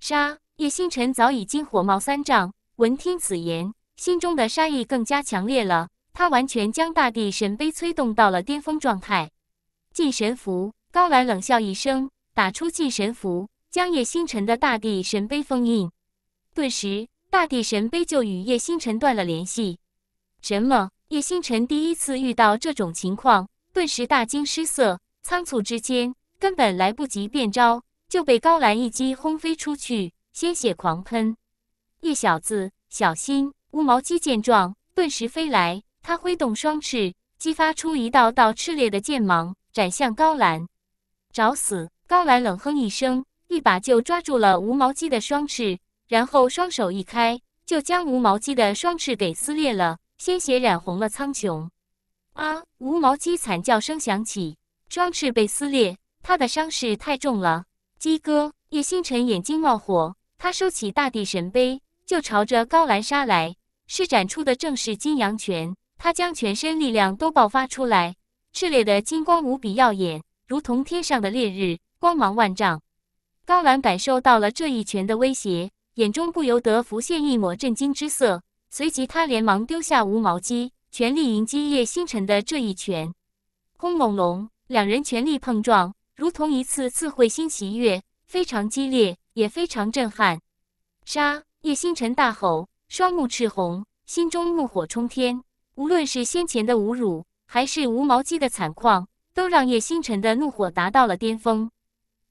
杀叶星辰早已经火冒三丈，闻听此言，心中的杀意更加强烈了。他完全将大地神杯催动到了巅峰状态。禁神符，高岚冷笑一声，打出禁神符，将叶星辰的大地神杯封印。顿时，大地神杯就与叶星辰断了联系。什么？叶星辰第一次遇到这种情况，顿时大惊失色。仓促之间，根本来不及变招，就被高兰一击轰飞出去，鲜血狂喷。一小子，小心！乌毛鸡见状，顿时飞来，他挥动双翅，激发出一道道炽烈的剑芒，斩向高兰。找死！高兰冷哼一声，一把就抓住了无毛鸡的双翅，然后双手一开，就将无毛鸡的双翅给撕裂了，鲜血染红了苍穹。啊！无毛鸡惨叫声响起。双翅被撕裂，他的伤势太重了。鸡哥，叶星辰眼睛冒火，他收起大地神杯，就朝着高兰杀来。施展出的正是金阳拳，他将全身力量都爆发出来，炽烈的金光无比耀眼，如同天上的烈日，光芒万丈。高兰感受到了这一拳的威胁，眼中不由得浮现一抹震惊之色，随即他连忙丢下无毛鸡，全力迎击叶星辰的这一拳。轰隆隆！两人全力碰撞，如同一次次彗星袭月，非常激烈，也非常震撼。杀！叶星辰大吼，双目赤红，心中怒火冲天。无论是先前的侮辱，还是无毛鸡的惨况，都让叶星辰的怒火达到了巅峰。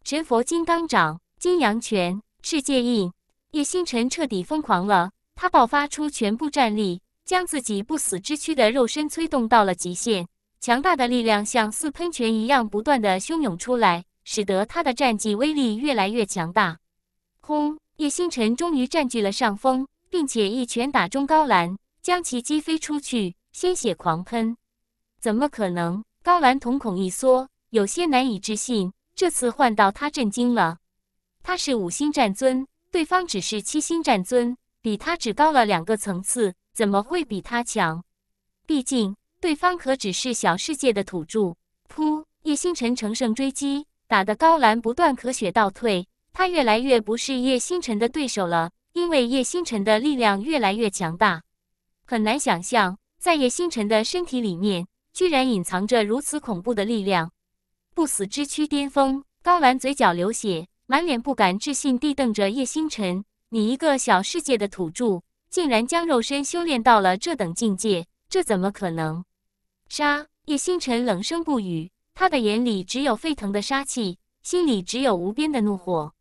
神佛金刚掌、金阳拳、赤界印，叶星辰彻底疯狂了。他爆发出全部战力，将自己不死之躯的肉身催动到了极限。强大的力量像似喷泉一样不断的汹涌出来，使得他的战绩威力越来越强大。轰！叶星辰终于占据了上风，并且一拳打中高兰，将其击飞出去，鲜血狂喷。怎么可能？高兰瞳孔一缩，有些难以置信。这次换到他震惊了。他是五星战尊，对方只是七星战尊，比他只高了两个层次，怎么会比他强？毕竟。对方可只是小世界的土著。噗！叶星辰乘胜追击，打得高兰不断咳血倒退。他越来越不是叶星辰的对手了，因为叶星辰的力量越来越强大。很难想象，在叶星辰的身体里面，居然隐藏着如此恐怖的力量。不死之躯巅峰，高兰嘴角流血，满脸不敢置信地瞪着叶星辰：“你一个小世界的土著，竟然将肉身修炼到了这等境界，这怎么可能？”杀！叶星辰冷声不语，他的眼里只有沸腾的杀气，心里只有无边的怒火。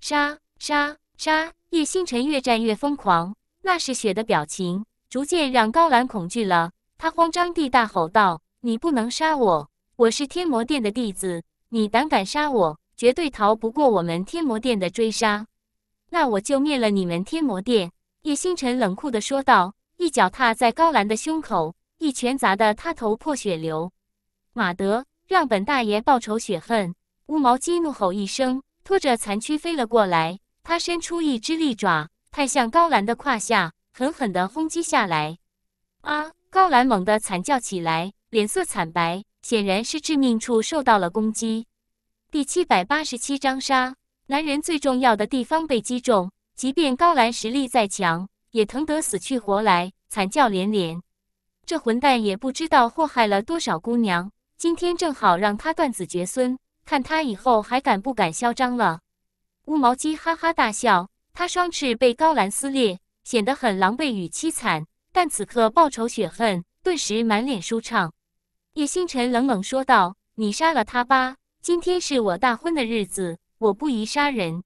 杀！杀！杀！叶星辰越战越疯狂，那是血的表情，逐渐让高兰恐惧了。他慌张地大吼道：“你不能杀我，我是天魔殿的弟子，你胆敢杀我，绝对逃不过我们天魔殿的追杀。那我就灭了你们天魔殿！”叶星辰冷酷地说道，一脚踏在高兰的胸口。一拳砸得他头破血流，马德，让本大爷报仇雪恨！乌毛鸡怒吼一声，拖着残躯飞了过来。他伸出一只利爪，探向高兰的胯下，狠狠地轰击下来。啊！高兰猛地惨叫起来，脸色惨白，显然是致命处受到了攻击。第七百八十七章杀，男人最重要的地方被击中，即便高兰实力再强，也疼得死去活来，惨叫连连。这混蛋也不知道祸害了多少姑娘，今天正好让他断子绝孙，看他以后还敢不敢嚣张了。乌毛鸡哈哈大笑，他双翅被高兰撕裂，显得很狼狈与凄惨，但此刻报仇雪恨，顿时满脸舒畅。叶星辰冷冷说道：“你杀了他吧，今天是我大婚的日子，我不宜杀人。”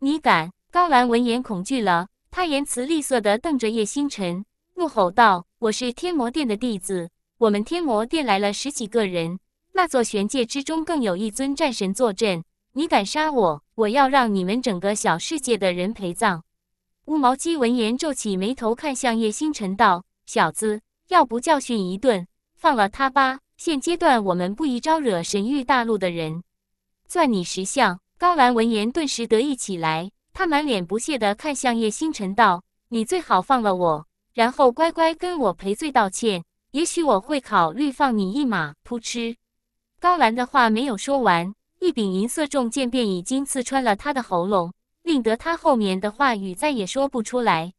你敢？高兰闻言恐惧了，他言辞厉色地瞪着叶星辰。怒吼道：“我是天魔殿的弟子，我们天魔殿来了十几个人，那座玄界之中更有一尊战神坐镇。你敢杀我，我要让你们整个小世界的人陪葬。”乌毛鸡闻言皱起眉头，看向叶星辰道：“小子，要不教训一顿，放了他吧。现阶段我们不宜招惹神域大陆的人，算你识相。”高兰闻言顿时得意起来，他满脸不屑的看向叶星辰道：“你最好放了我。”然后乖乖跟我赔罪道歉，也许我会考虑放你一马。噗嗤，高兰的话没有说完，一柄银色重剑便已经刺穿了他的喉咙，令得他后面的话语再也说不出来。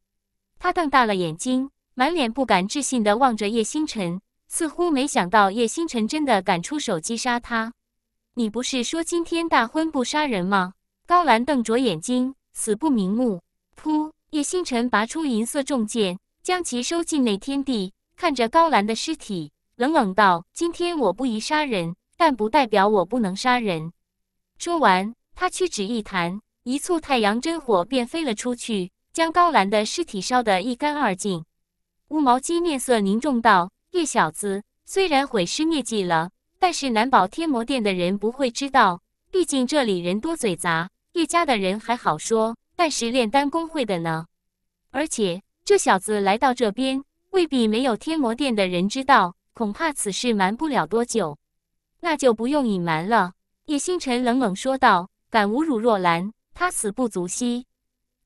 他瞪大了眼睛，满脸不敢置信地望着叶星辰，似乎没想到叶星辰真的敢出手击杀他。你不是说今天大婚不杀人吗？高兰瞪着眼睛，死不瞑目。噗，叶星辰拔出银色重剑。将其收进内天地，看着高兰的尸体，冷冷道：“今天我不宜杀人，但不代表我不能杀人。”说完，他屈指一弹，一簇太阳真火便飞了出去，将高兰的尸体烧得一干二净。乌毛鸡面色凝重道：“叶小子，虽然毁尸灭迹了，但是难保天魔殿的人不会知道。毕竟这里人多嘴杂，叶家的人还好说，但是炼丹工会的呢？而且……”这小子来到这边，未必没有天魔殿的人知道，恐怕此事瞒不了多久。那就不用隐瞒了。”叶星辰冷冷说道，“敢侮辱若兰，他死不足惜。”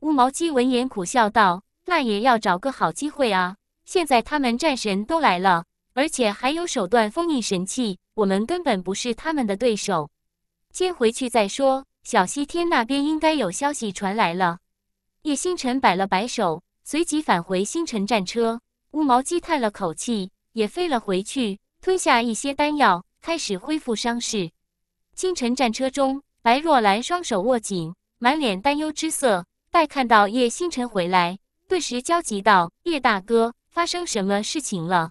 乌毛鸡闻言苦笑道：“那也要找个好机会啊！现在他们战神都来了，而且还有手段封印神器，我们根本不是他们的对手。先回去再说。小西天那边应该有消息传来了。”叶星辰摆了摆手。随即返回星辰战车，乌毛鸡叹了口气，也飞了回去，吞下一些丹药，开始恢复伤势。星辰战车中，白若兰双手握紧，满脸担忧之色。待看到叶星辰回来，顿时焦急道：“叶大哥，发生什么事情了？”“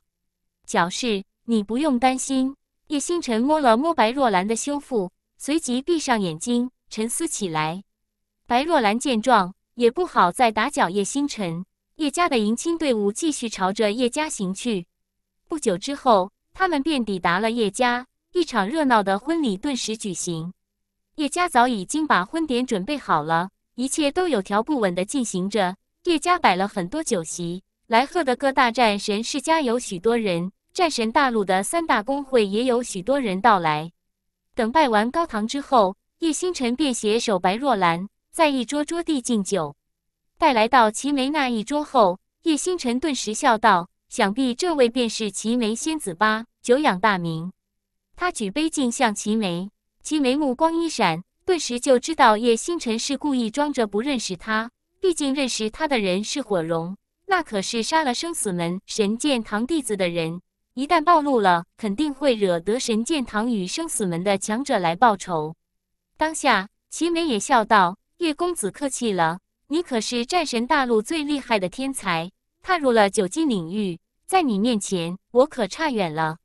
小事，你不用担心。”叶星辰摸了摸白若兰的修复，随即闭上眼睛沉思起来。白若兰见状。也不好再打搅叶星辰。叶家的迎亲队伍继续朝着叶家行去。不久之后，他们便抵达了叶家。一场热闹的婚礼顿时举行。叶家早已经把婚典准备好了，一切都有条不紊的进行着。叶家摆了很多酒席，来贺的各大战神世家有许多人，战神大陆的三大公会也有许多人到来。等拜完高堂之后，叶星辰便携手白若兰。在一桌桌地敬酒，待来到齐眉那一桌后，叶星辰顿时笑道：“想必这位便是齐眉仙子吧？久仰大名。”他举杯敬向齐眉，齐眉目光一闪，顿时就知道叶星辰是故意装着不认识他。毕竟认识他的人是火龙，那可是杀了生死门神剑堂弟子的人，一旦暴露了，肯定会惹得神剑堂与生死门的强者来报仇。当下，齐眉也笑道。叶公子客气了，你可是战神大陆最厉害的天才，踏入了九境领域，在你面前我可差远了。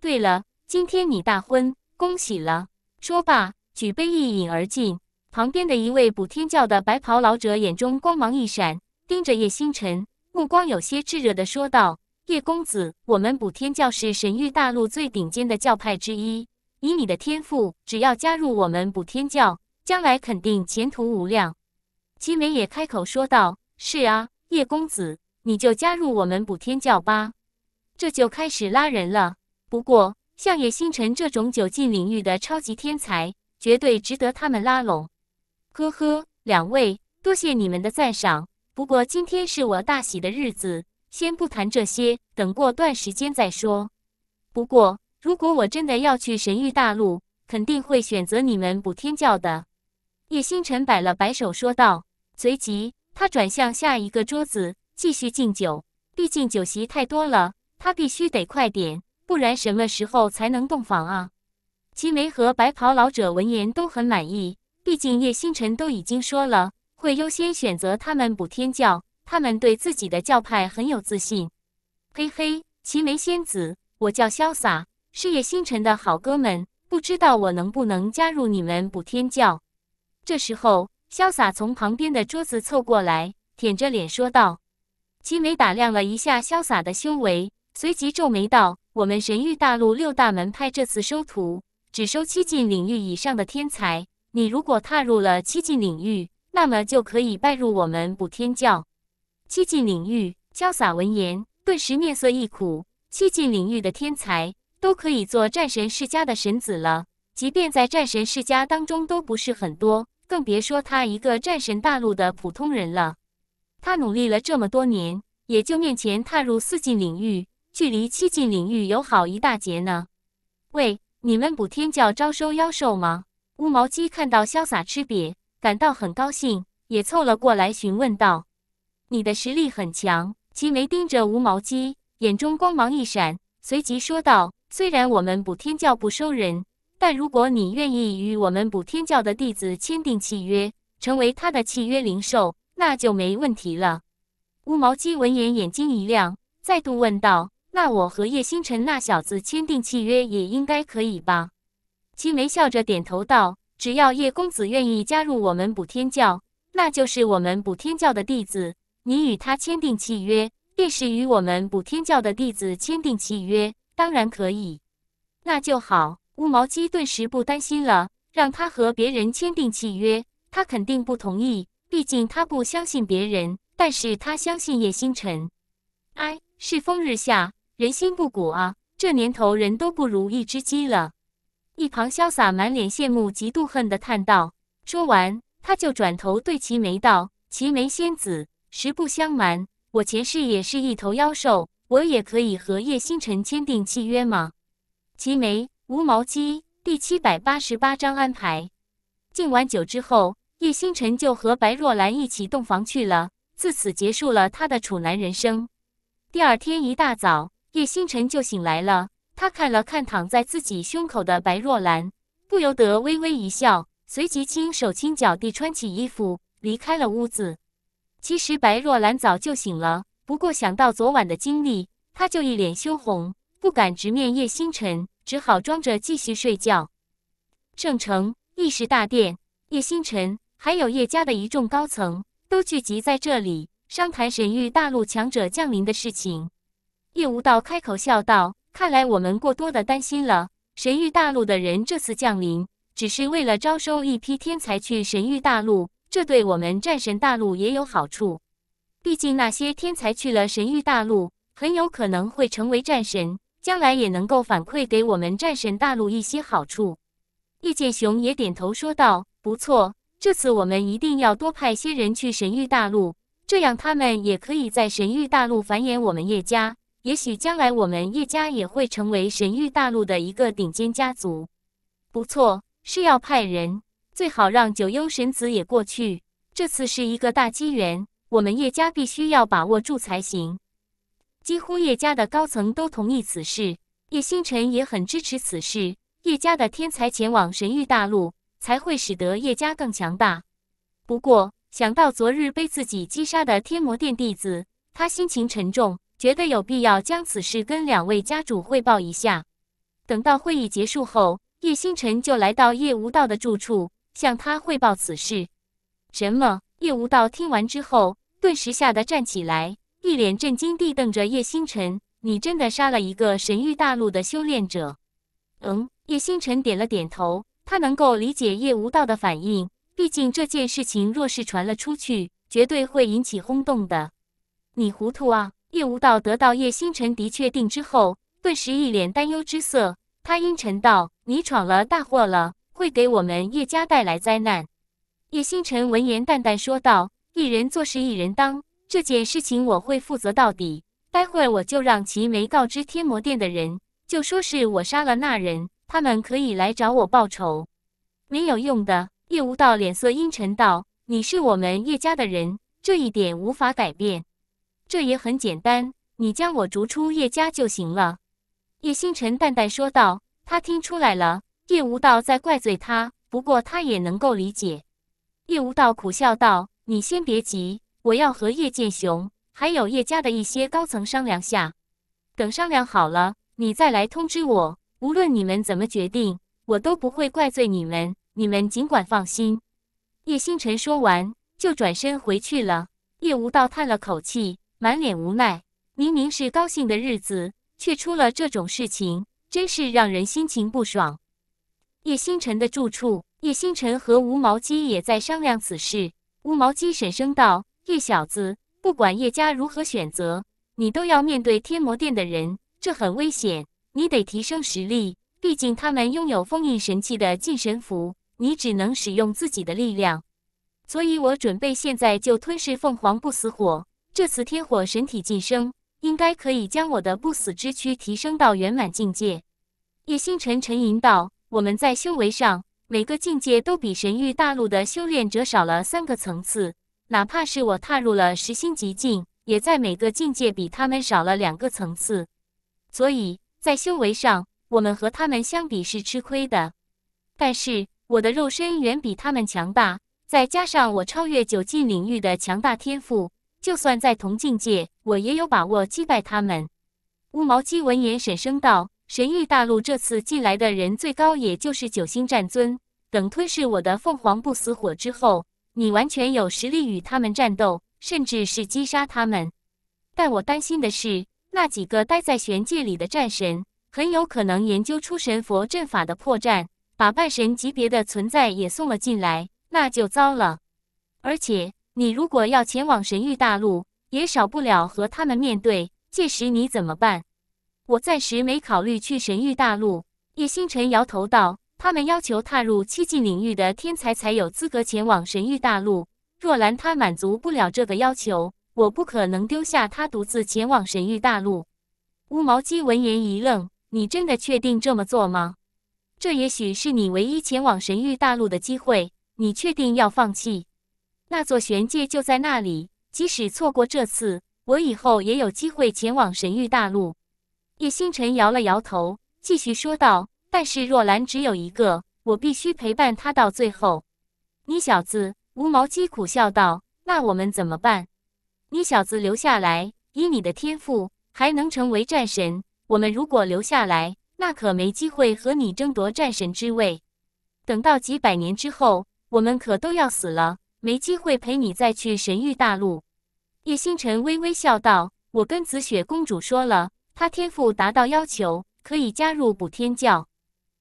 对了，今天你大婚，恭喜了。说罢，举杯一饮而尽。旁边的一位补天教的白袍老者眼中光芒一闪，盯着叶星辰，目光有些炙热的说道：“叶公子，我们补天教是神域大陆最顶尖的教派之一，以你的天赋，只要加入我们补天教。”将来肯定前途无量，齐美也开口说道：“是啊，叶公子，你就加入我们补天教吧。”这就开始拉人了。不过，像叶星辰这种九进领域的超级天才，绝对值得他们拉拢。呵呵，两位，多谢你们的赞赏。不过今天是我大喜的日子，先不谈这些，等过段时间再说。不过，如果我真的要去神域大陆，肯定会选择你们补天教的。叶星辰摆了摆手，说道。随即，他转向下一个桌子，继续敬酒。毕竟酒席太多了，他必须得快点，不然什么时候才能洞房啊？齐眉和白袍老者闻言都很满意。毕竟叶星辰都已经说了，会优先选择他们补天教，他们对自己的教派很有自信。嘿嘿，齐眉仙子，我叫潇洒，是叶星辰的好哥们，不知道我能不能加入你们补天教？这时候，潇洒从旁边的桌子凑过来，舔着脸说道：“齐美打量了一下潇洒的修为，随即皱眉道：‘我们神域大陆六大门派这次收徒，只收七进领域以上的天才。你如果踏入了七进领域，那么就可以拜入我们补天教。’七进领域。”潇洒闻言，顿时面色一苦：“七进领域的天才，都可以做战神世家的神子了。”即便在战神世家当中都不是很多，更别说他一个战神大陆的普通人了。他努力了这么多年，也就面前踏入四境领域，距离七境领域有好一大截呢。喂，你们补天教招收妖兽吗？乌毛鸡看到潇洒吃瘪，感到很高兴，也凑了过来询问道：“你的实力很强。”齐眉盯着乌毛鸡，眼中光芒一闪，随即说道：“虽然我们补天教不收人。”但如果你愿意与我们补天教的弟子签订契约，成为他的契约灵兽，那就没问题了。乌毛鸡闻言眼睛一亮，再度问道：“那我和叶星辰那小子签订契约也应该可以吧？”七梅笑着点头道：“只要叶公子愿意加入我们补天教，那就是我们补天教的弟子。你与他签订契约，便是与我们补天教的弟子签订契约，当然可以。那就好。”乌毛鸡顿时不担心了，让他和别人签订契约，他肯定不同意。毕竟他不相信别人，但是他相信叶星辰。哎，世风日下，人心不古啊！这年头人都不如一只鸡了。一旁潇洒满脸羡慕、嫉妒、恨的叹道。说完，他就转头对齐眉道：“齐眉仙子，实不相瞒，我前世也是一头妖兽，我也可以和叶星辰签订契约吗？”齐眉。无毛鸡第七百八十八章安排。敬完酒之后，叶星辰就和白若兰一起洞房去了。自此结束了他的处男人生。第二天一大早，叶星辰就醒来了。他看了看躺在自己胸口的白若兰，不由得微微一笑，随即轻手轻脚地穿起衣服，离开了屋子。其实白若兰早就醒了，不过想到昨晚的经历，他就一脸羞红。不敢直面叶星辰，只好装着继续睡觉。圣城议事大殿，叶星辰还有叶家的一众高层都聚集在这里商谈神域大陆强者降临的事情。叶无道开口笑道：“看来我们过多的担心了。神域大陆的人这次降临，只是为了招收一批天才去神域大陆，这对我们战神大陆也有好处。毕竟那些天才去了神域大陆，很有可能会成为战神。”将来也能够反馈给我们战神大陆一些好处。叶剑雄也点头说道：“不错，这次我们一定要多派些人去神域大陆，这样他们也可以在神域大陆繁衍我们叶家。也许将来我们叶家也会成为神域大陆的一个顶尖家族。”不错，是要派人，最好让九幽神子也过去。这次是一个大机缘，我们叶家必须要把握住才行。几乎叶家的高层都同意此事，叶星辰也很支持此事。叶家的天才前往神域大陆，才会使得叶家更强大。不过，想到昨日被自己击杀的天魔殿弟子，他心情沉重，觉得有必要将此事跟两位家主汇报一下。等到会议结束后，叶星辰就来到叶无道的住处，向他汇报此事。什么？叶无道听完之后，顿时吓得站起来。一脸震惊地瞪着叶星辰：“你真的杀了一个神域大陆的修炼者？”嗯，叶星辰点了点头。他能够理解叶无道的反应，毕竟这件事情若是传了出去，绝对会引起轰动的。你糊涂啊！叶无道得到叶星辰的确定之后，顿时一脸担忧之色。他阴沉道：“你闯了大祸了，会给我们叶家带来灾难。”叶星辰闻言淡淡说道：“一人做事一人当。”这件事情我会负责到底。待会儿我就让齐眉告知天魔殿的人，就说是我杀了那人，他们可以来找我报仇。没有用的，叶无道脸色阴沉道：“你是我们叶家的人，这一点无法改变。”这也很简单，你将我逐出叶家就行了。”叶星辰淡淡说道。他听出来了，叶无道在怪罪他，不过他也能够理解。叶无道苦笑道：“你先别急。”我要和叶剑雄还有叶家的一些高层商量下，等商量好了，你再来通知我。无论你们怎么决定，我都不会怪罪你们，你们尽管放心。叶星辰说完就转身回去了。叶无道叹了口气，满脸无奈。明明是高兴的日子，却出了这种事情，真是让人心情不爽。叶星辰的住处，叶星辰和吴毛鸡也在商量此事。吴毛鸡沈声道。叶小子，不管叶家如何选择，你都要面对天魔殿的人，这很危险。你得提升实力，毕竟他们拥有封印神器的禁神符，你只能使用自己的力量。所以，我准备现在就吞噬凤凰不死火。这次天火神体晋升，应该可以将我的不死之躯提升到圆满境界。叶星辰沉吟道：“我们在修为上，每个境界都比神域大陆的修炼者少了三个层次。”哪怕是我踏入了十星极境，也在每个境界比他们少了两个层次，所以，在修为上，我们和他们相比是吃亏的。但是，我的肉身远比他们强大，再加上我超越九境领域的强大天赋，就算在同境界，我也有把握击败他们。乌毛鸡闻言，沈声道：“神域大陆这次进来的人，最高也就是九星战尊。等吞噬我的凤凰不死火之后。”你完全有实力与他们战斗，甚至是击杀他们。但我担心的是，那几个待在玄界里的战神，很有可能研究出神佛阵法的破绽，把半神级别的存在也送了进来，那就糟了。而且，你如果要前往神域大陆，也少不了和他们面对。届时你怎么办？我暂时没考虑去神域大陆。叶星辰摇头道。他们要求踏入七境领域的天才才有资格前往神域大陆。若兰，他满足不了这个要求，我不可能丢下他独自前往神域大陆。乌毛鸡闻言一愣：“你真的确定这么做吗？这也许是你唯一前往神域大陆的机会。你确定要放弃？那座玄界就在那里，即使错过这次，我以后也有机会前往神域大陆。”叶星辰摇了摇头，继续说道。但是若兰只有一个，我必须陪伴她到最后。你小子，吴毛鸡苦笑道：“那我们怎么办？你小子留下来，以你的天赋还能成为战神。我们如果留下来，那可没机会和你争夺战神之位。等到几百年之后，我们可都要死了，没机会陪你再去神域大陆。”叶星辰微微笑道：“我跟紫雪公主说了，她天赋达到要求，可以加入补天教。”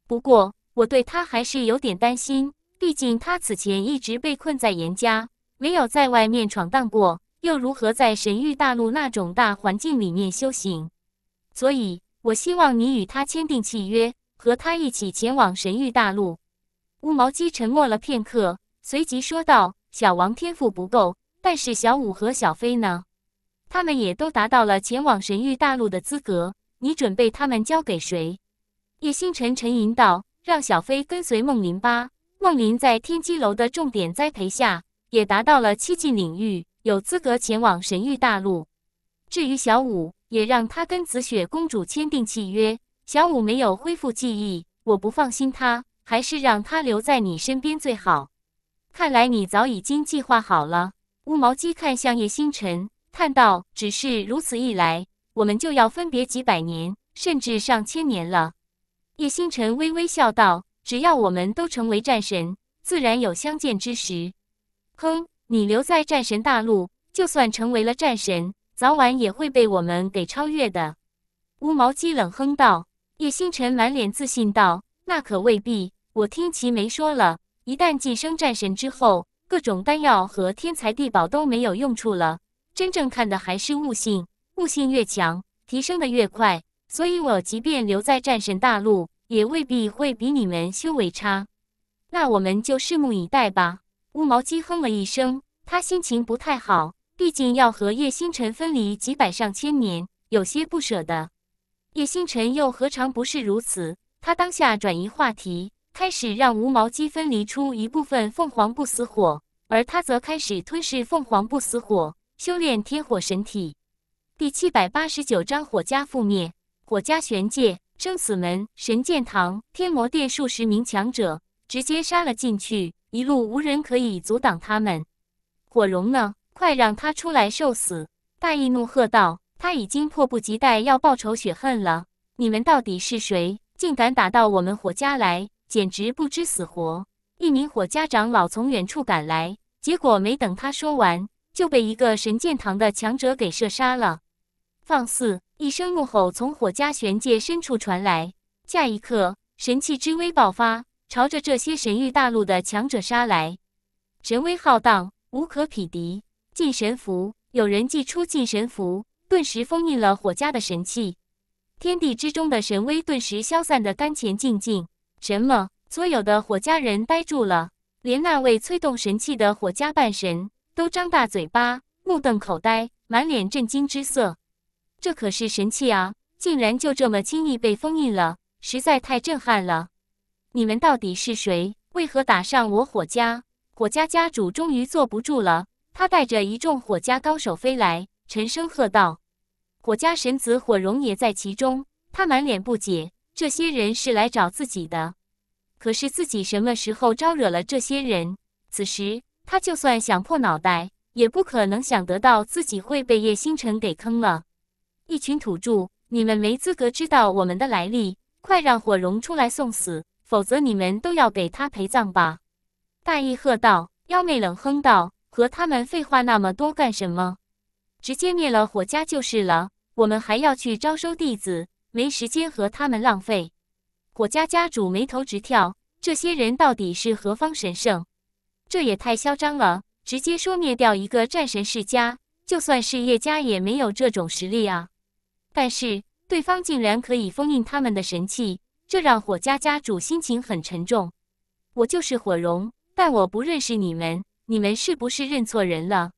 不过，我对他还是有点担心。毕竟他此前一直被困在严家，没有在外面闯荡过，又如何在神域大陆那种大环境里面修行？所以，我希望你与他签订契约，和他一起前往神域大陆。乌毛鸡沉默了片刻，随即说道：“小王天赋不够，但是小五和小飞呢？他们也都达到了前往神域大陆的资格，你准备他们交给谁？”叶星辰沉吟道：“让小飞跟随梦林吧。梦林在天机楼的重点栽培下，也达到了七境领域，有资格前往神域大陆。至于小五，也让他跟紫雪公主签订契约。小五没有恢复记忆，我不放心他，还是让他留在你身边最好。看来你早已经计划好了。”乌毛鸡看向叶星辰，叹道：“只是如此一来，我们就要分别几百年，甚至上千年了。”叶星辰微微笑道：“只要我们都成为战神，自然有相见之时。”“哼，你留在战神大陆，就算成为了战神，早晚也会被我们给超越的。”乌毛鸡冷哼道。叶星辰满脸自信道：“那可未必。我听齐眉说了，一旦晋升战神之后，各种丹药和天材地宝都没有用处了，真正看的还是悟性。悟性越强，提升的越快。”所以，我即便留在战神大陆，也未必会比你们修为差。那我们就拭目以待吧。乌毛鸡哼了一声，他心情不太好，毕竟要和叶星辰分离几百上千年，有些不舍得。叶星辰又何尝不是如此？他当下转移话题，开始让乌毛鸡分离出一部分凤凰不死火，而他则开始吞噬凤凰不死火，修炼天火神体。第七百八十九章：火家覆灭。火家玄界生死门神剑堂天魔殿数十名强者直接杀了进去，一路无人可以阻挡他们。火龙呢？快让他出来受死！大义怒喝道：“他已经迫不及待要报仇雪恨了。你们到底是谁？竟敢打到我们火家来，简直不知死活！”一名火家长老从远处赶来，结果没等他说完，就被一个神剑堂的强者给射杀了。放肆！一声怒吼从火家玄界深处传来，下一刻，神器之威爆发，朝着这些神域大陆的强者杀来。神威浩荡，无可匹敌。禁神符，有人祭出禁神符，顿时封印了火家的神器。天地之中的神威顿时消散的干干净净。什么？所有的火家人呆住了，连那位催动神器的火家半神都张大嘴巴，目瞪口呆，满脸震惊之色。这可是神器啊！竟然就这么轻易被封印了，实在太震撼了！你们到底是谁？为何打上我火家？火家家主终于坐不住了，他带着一众火家高手飞来，沉声喝道：“火家神子火荣也在其中。”他满脸不解，这些人是来找自己的，可是自己什么时候招惹了这些人？此时他就算想破脑袋，也不可能想得到自己会被叶星辰给坑了。一群土著，你们没资格知道我们的来历！快让火龙出来送死，否则你们都要给他陪葬吧！”大义喝道。“妖妹冷哼道：‘和他们废话那么多干什么？直接灭了火家就是了。我们还要去招收弟子，没时间和他们浪费。’火家家主眉头直跳：‘这些人到底是何方神圣？这也太嚣张了！直接说灭掉一个战神世家，就算是叶家也没有这种实力啊！’但是对方竟然可以封印他们的神器，这让火家家主心情很沉重。我就是火荣，但我不认识你们，你们是不是认错人了？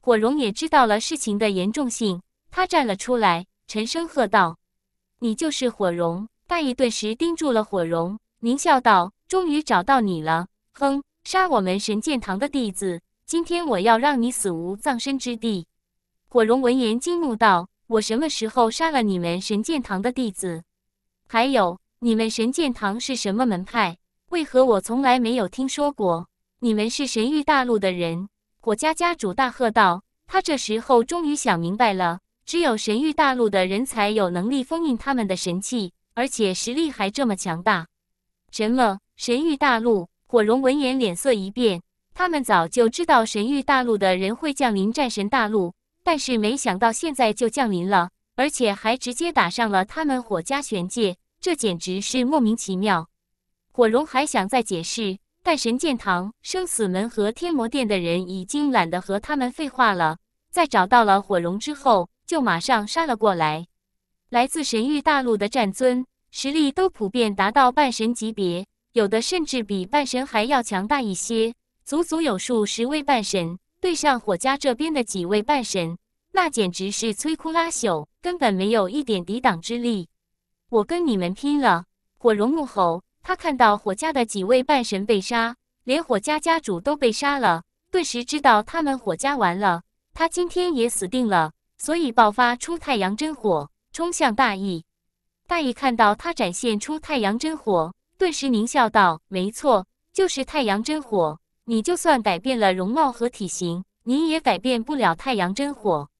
火荣也知道了事情的严重性，他站了出来，沉声喝道：“你就是火荣！”大义顿时盯住了火荣，狞笑道：“终于找到你了！”哼，杀我们神剑堂的弟子，今天我要让你死无葬身之地。火荣闻言惊怒道。我什么时候杀了你们神剑堂的弟子？还有，你们神剑堂是什么门派？为何我从来没有听说过？你们是神域大陆的人？火家家主大喝道。他这时候终于想明白了，只有神域大陆的人才有能力封印他们的神器，而且实力还这么强大。什么？神域大陆？火龙闻言脸色一变，他们早就知道神域大陆的人会降临战神大陆。但是没想到现在就降临了，而且还直接打上了他们火家玄界，这简直是莫名其妙。火龙还想再解释，但神剑堂、生死门和天魔殿的人已经懒得和他们废话了，在找到了火龙之后，就马上杀了过来。来自神域大陆的战尊实力都普遍达到半神级别，有的甚至比半神还要强大一些，足足有数十位半神。对上火家这边的几位半神，那简直是摧枯拉朽，根本没有一点抵挡之力。我跟你们拼了！火龙怒吼。他看到火家的几位半神被杀，连火家家主都被杀了，顿时知道他们火家完了。他今天也死定了，所以爆发出太阳真火，冲向大义。大义看到他展现出太阳真火，顿时狞笑道：“没错，就是太阳真火。”你就算改变了容貌和体型，你也改变不了太阳真火。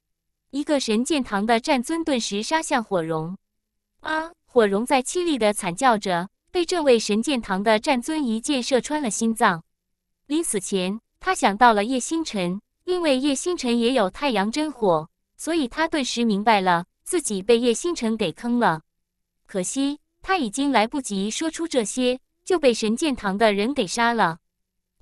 一个神剑堂的战尊顿时杀向火龙，啊！火龙在凄厉的惨叫着，被这位神剑堂的战尊一箭射穿了心脏。临死前，他想到了叶星辰，因为叶星辰也有太阳真火，所以他顿时明白了自己被叶星辰给坑了。可惜他已经来不及说出这些，就被神剑堂的人给杀了。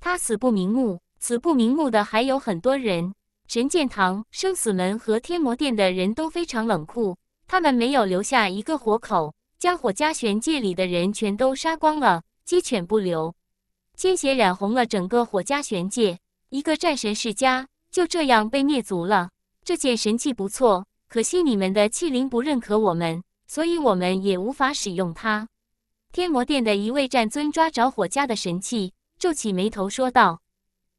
他死不瞑目，死不瞑目的还有很多人。神剑堂、生死门和天魔殿的人都非常冷酷，他们没有留下一个活口，将火家玄界里的人全都杀光了，鸡犬不留。鲜血染红了整个火家玄界，一个战神世家就这样被灭族了。这件神器不错，可惜你们的器灵不认可我们，所以我们也无法使用它。天魔殿的一位战尊抓着火家的神器。皱起眉头说道：“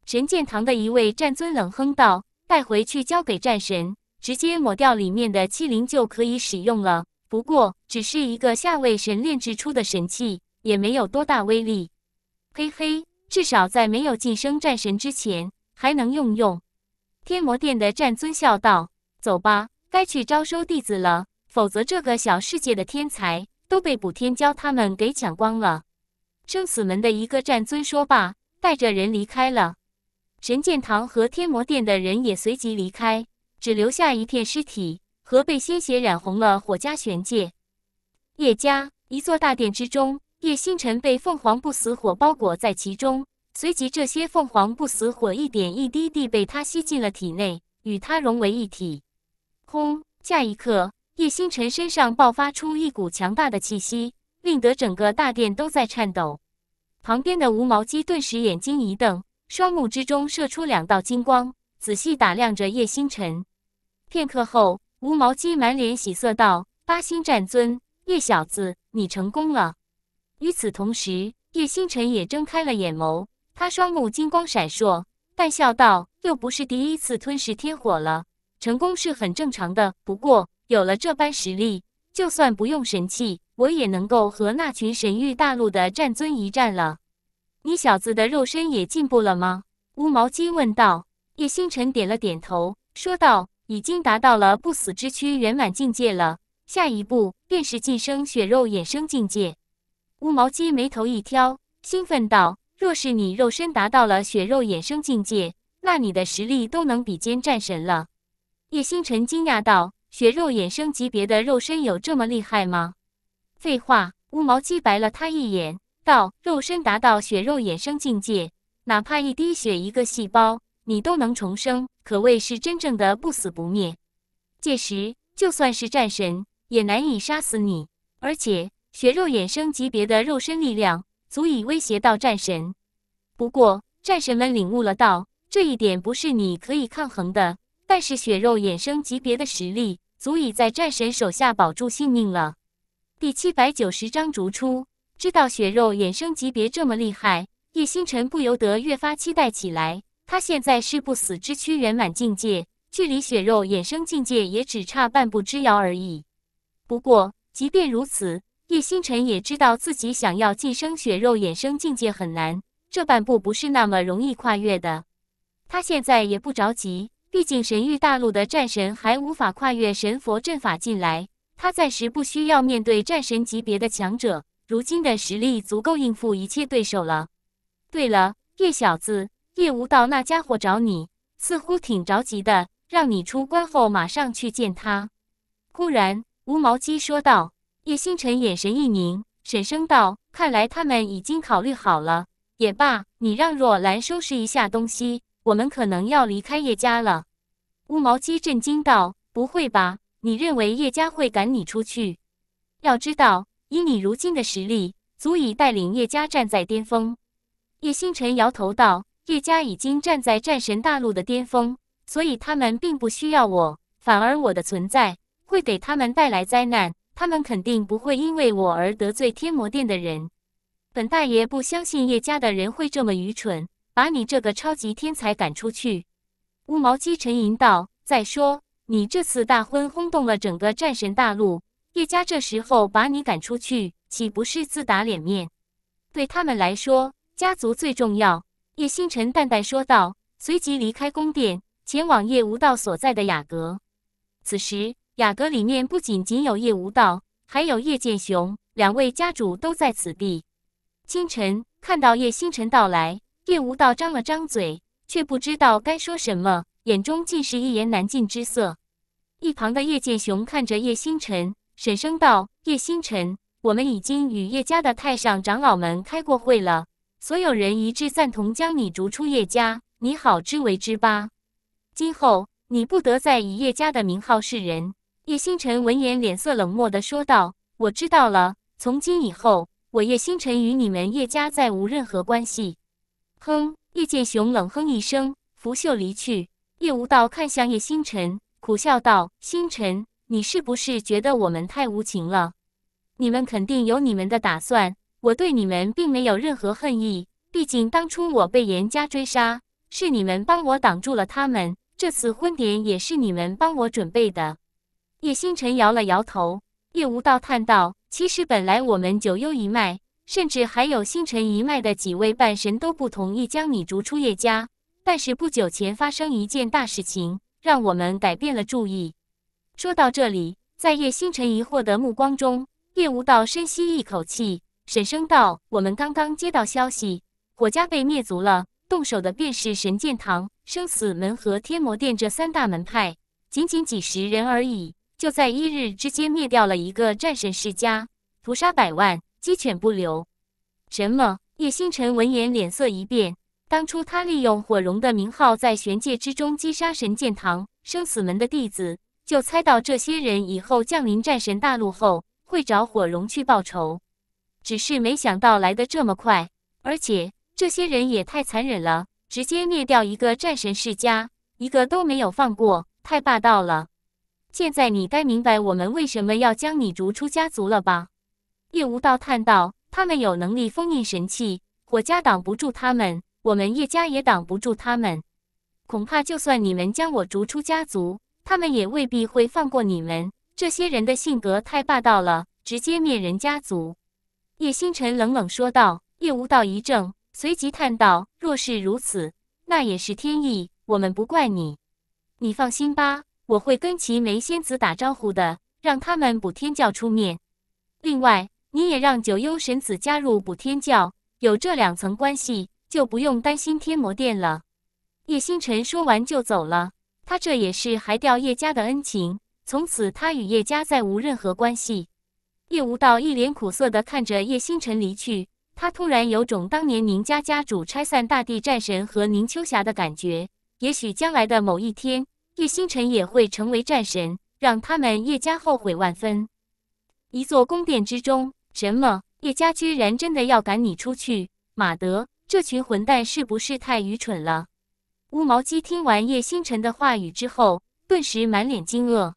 神剑堂的一位战尊冷哼道：‘带回去交给战神，直接抹掉里面的气灵就可以使用了。不过，只是一个下位神炼制出的神器，也没有多大威力。嘿嘿，至少在没有晋升战神之前，还能用用。’天魔殿的战尊笑道：‘走吧，该去招收弟子了，否则这个小世界的天才都被补天教他们给抢光了。’”生死门的一个战尊说罢，带着人离开了。神剑堂和天魔殿的人也随即离开，只留下一片尸体和被鲜血染红了火家玄界。叶家一座大殿之中，叶星辰被凤凰不死火包裹在其中，随即这些凤凰不死火一点一滴地被他吸进了体内，与他融为一体。轰！下一刻，叶星辰身上爆发出一股强大的气息。令得整个大殿都在颤抖，旁边的无毛鸡顿时眼睛一瞪，双目之中射出两道金光，仔细打量着叶星辰。片刻后，无毛鸡满脸喜色道：“八星战尊，叶小子，你成功了。”与此同时，叶星辰也睁开了眼眸，他双目金光闪烁，淡笑道：“又不是第一次吞噬天火了，成功是很正常的。不过，有了这般实力，就算不用神器。”我也能够和那群神域大陆的战尊一战了。你小子的肉身也进步了吗？乌毛鸡问道。叶星辰点了点头，说道：“已经达到了不死之躯圆满境界了，下一步便是晋升血肉衍生境界。”乌毛鸡眉头一挑，兴奋道：“若是你肉身达到了血肉衍生境界，那你的实力都能比肩战神了。”叶星辰惊讶道：“血肉衍生级别的肉身有这么厉害吗？”废话，乌毛鸡白了他一眼，道：“肉身达到血肉衍生境界，哪怕一滴血、一个细胞，你都能重生，可谓是真正的不死不灭。届时，就算是战神，也难以杀死你。而且，血肉衍生级别的肉身力量，足以威胁到战神。不过，战神们领悟了道，这一点不是你可以抗衡的。但是，血肉衍生级别的实力，足以在战神手下保住性命了。”第七百九十章逐出。知道血肉衍生级别这么厉害，叶星辰不由得越发期待起来。他现在是不死之躯圆满境界，距离血肉衍生境界也只差半步之遥而已。不过，即便如此，叶星辰也知道自己想要晋升血肉衍生境界很难，这半步不是那么容易跨越的。他现在也不着急，毕竟神域大陆的战神还无法跨越神佛阵法进来。他暂时不需要面对战神级别的强者，如今的实力足够应付一切对手了。对了，叶小子，叶无道那家伙找你，似乎挺着急的，让你出关后马上去见他。忽然，乌毛鸡说道。叶星辰眼神一凝，沈声道：“看来他们已经考虑好了。也罢，你让若兰收拾一下东西，我们可能要离开叶家了。”乌毛鸡震惊道：“不会吧？”你认为叶家会赶你出去？要知道，以你如今的实力，足以带领叶家站在巅峰。叶星辰摇头道：“叶家已经站在战神大陆的巅峰，所以他们并不需要我，反而我的存在会给他们带来灾难。他们肯定不会因为我而得罪天魔殿的人。本大爷不相信叶家的人会这么愚蠢，把你这个超级天才赶出去。”乌毛鸡沉吟道：“再说。”你这次大婚轰动了整个战神大陆，叶家这时候把你赶出去，岂不是自打脸面？对他们来说，家族最重要。叶星辰淡淡说道，随即离开宫殿，前往叶无道所在的雅阁。此时，雅阁里面不仅仅有叶无道，还有叶剑雄两位家主都在此地。清晨看到叶星辰到来，叶无道张了张嘴，却不知道该说什么。眼中尽是一言难尽之色。一旁的叶剑雄看着叶星辰，沈声道：“叶星辰，我们已经与叶家的太上长老们开过会了，所有人一致赞同将你逐出叶家。你好之为之吧。今后你不得再以叶家的名号示人。”叶星辰闻言，脸色冷漠的说道：“我知道了，从今以后，我叶星辰与你们叶家再无任何关系。”哼！叶剑雄冷哼一声，拂袖离去。叶无道看向叶星辰，苦笑道：“星辰，你是不是觉得我们太无情了？你们肯定有你们的打算。我对你们并没有任何恨意，毕竟当初我被严家追杀，是你们帮我挡住了他们。这次婚典也是你们帮我准备的。”叶星辰摇了摇头。叶无道叹道：“其实本来我们九幽一脉，甚至还有星辰一脉的几位半神，都不同意将你逐出叶家。”但是不久前发生一件大事情，让我们改变了注意。说到这里，在叶星辰疑惑的目光中，叶无道深吸一口气，沈声道：“我们刚刚接到消息，火家被灭族了。动手的便是神剑堂、生死门和天魔殿这三大门派，仅仅几十人而已，就在一日之间灭掉了一个战神世家，屠杀百万，鸡犬不留。”什么？叶星辰闻言脸色一变。当初他利用火龙的名号在玄界之中击杀神剑堂、生死门的弟子，就猜到这些人以后降临战神大陆后会找火龙去报仇。只是没想到来得这么快，而且这些人也太残忍了，直接灭掉一个战神世家，一个都没有放过，太霸道了。现在你该明白我们为什么要将你逐出家族了吧？叶无道叹道：“他们有能力封印神器，火家挡不住他们。”我们叶家也挡不住他们，恐怕就算你们将我逐出家族，他们也未必会放过你们。这些人的性格太霸道了，直接灭人家族。叶星辰冷冷说道。叶无道一怔，随即叹道：“若是如此，那也是天意，我们不怪你。你放心吧，我会跟齐眉仙子打招呼的，让他们补天教出面。另外，你也让九幽神子加入补天教，有这两层关系。”就不用担心天魔殿了。叶星辰说完就走了。他这也是还掉叶家的恩情。从此他与叶家再无任何关系。叶无道一脸苦涩地看着叶星辰离去。他突然有种当年宁家家主拆散大地战神和宁秋霞的感觉。也许将来的某一天，叶星辰也会成为战神，让他们叶家后悔万分。一座宫殿之中，什么？叶家居然真的要赶你出去？马德！这群混蛋是不是太愚蠢了？乌毛鸡听完叶星辰的话语之后，顿时满脸惊愕。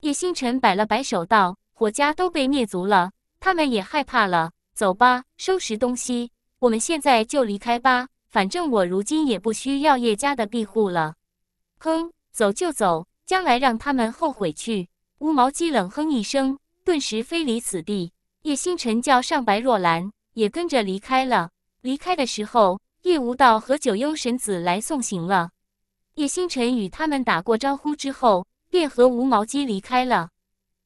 叶星辰摆了摆手，道：“火家都被灭族了，他们也害怕了。走吧，收拾东西，我们现在就离开吧。反正我如今也不需要叶家的庇护了。”哼，走就走，将来让他们后悔去。乌毛鸡冷哼一声，顿时飞离此地。叶星辰叫上白若兰，也跟着离开了。离开的时候，叶无道和九幽神子来送行了。叶星辰与他们打过招呼之后，便和无毛鸡离开了。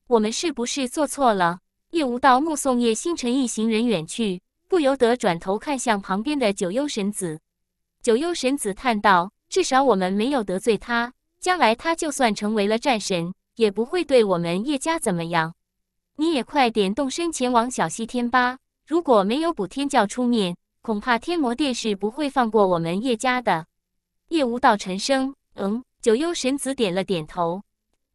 我们是不是做错了？叶无道目送叶星辰一行人远去，不由得转头看向旁边的九幽神子。九幽神子叹道：“至少我们没有得罪他，将来他就算成为了战神，也不会对我们叶家怎么样。”你也快点动身前往小西天吧。如果没有补天教出面，恐怕天魔殿是不会放过我们叶家的。叶无道沉声：“嗯。”九幽神子点了点头。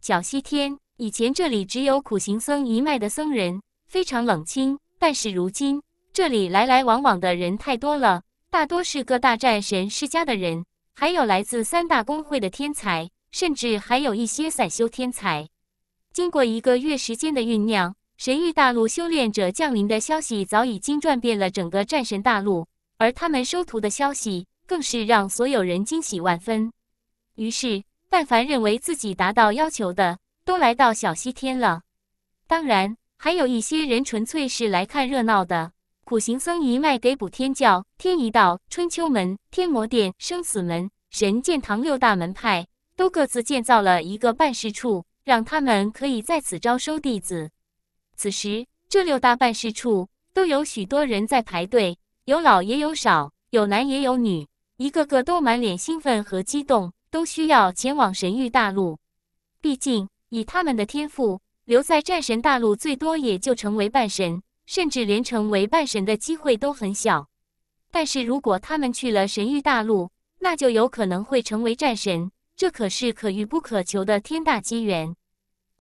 小西天以前这里只有苦行僧一脉的僧人，非常冷清。但是如今这里来来往往的人太多了，大多是各大战神世家的人，还有来自三大公会的天才，甚至还有一些散修天才。经过一个月时间的酝酿。神域大陆修炼者降临的消息早已经传遍了整个战神大陆，而他们收徒的消息更是让所有人惊喜万分。于是，但凡认为自己达到要求的，都来到小西天了。当然，还有一些人纯粹是来看热闹的。苦行僧一脉给补天教、天一道、春秋门、天魔殿、生死门、神剑堂六大门派都各自建造了一个办事处，让他们可以在此招收弟子。此时，这六大办事处都有许多人在排队，有老也有少，有男也有女，一个个都满脸兴奋和激动，都需要前往神域大陆。毕竟，以他们的天赋，留在战神大陆最多也就成为半神，甚至连成为半神的机会都很小。但是如果他们去了神域大陆，那就有可能会成为战神，这可是可遇不可求的天大机缘。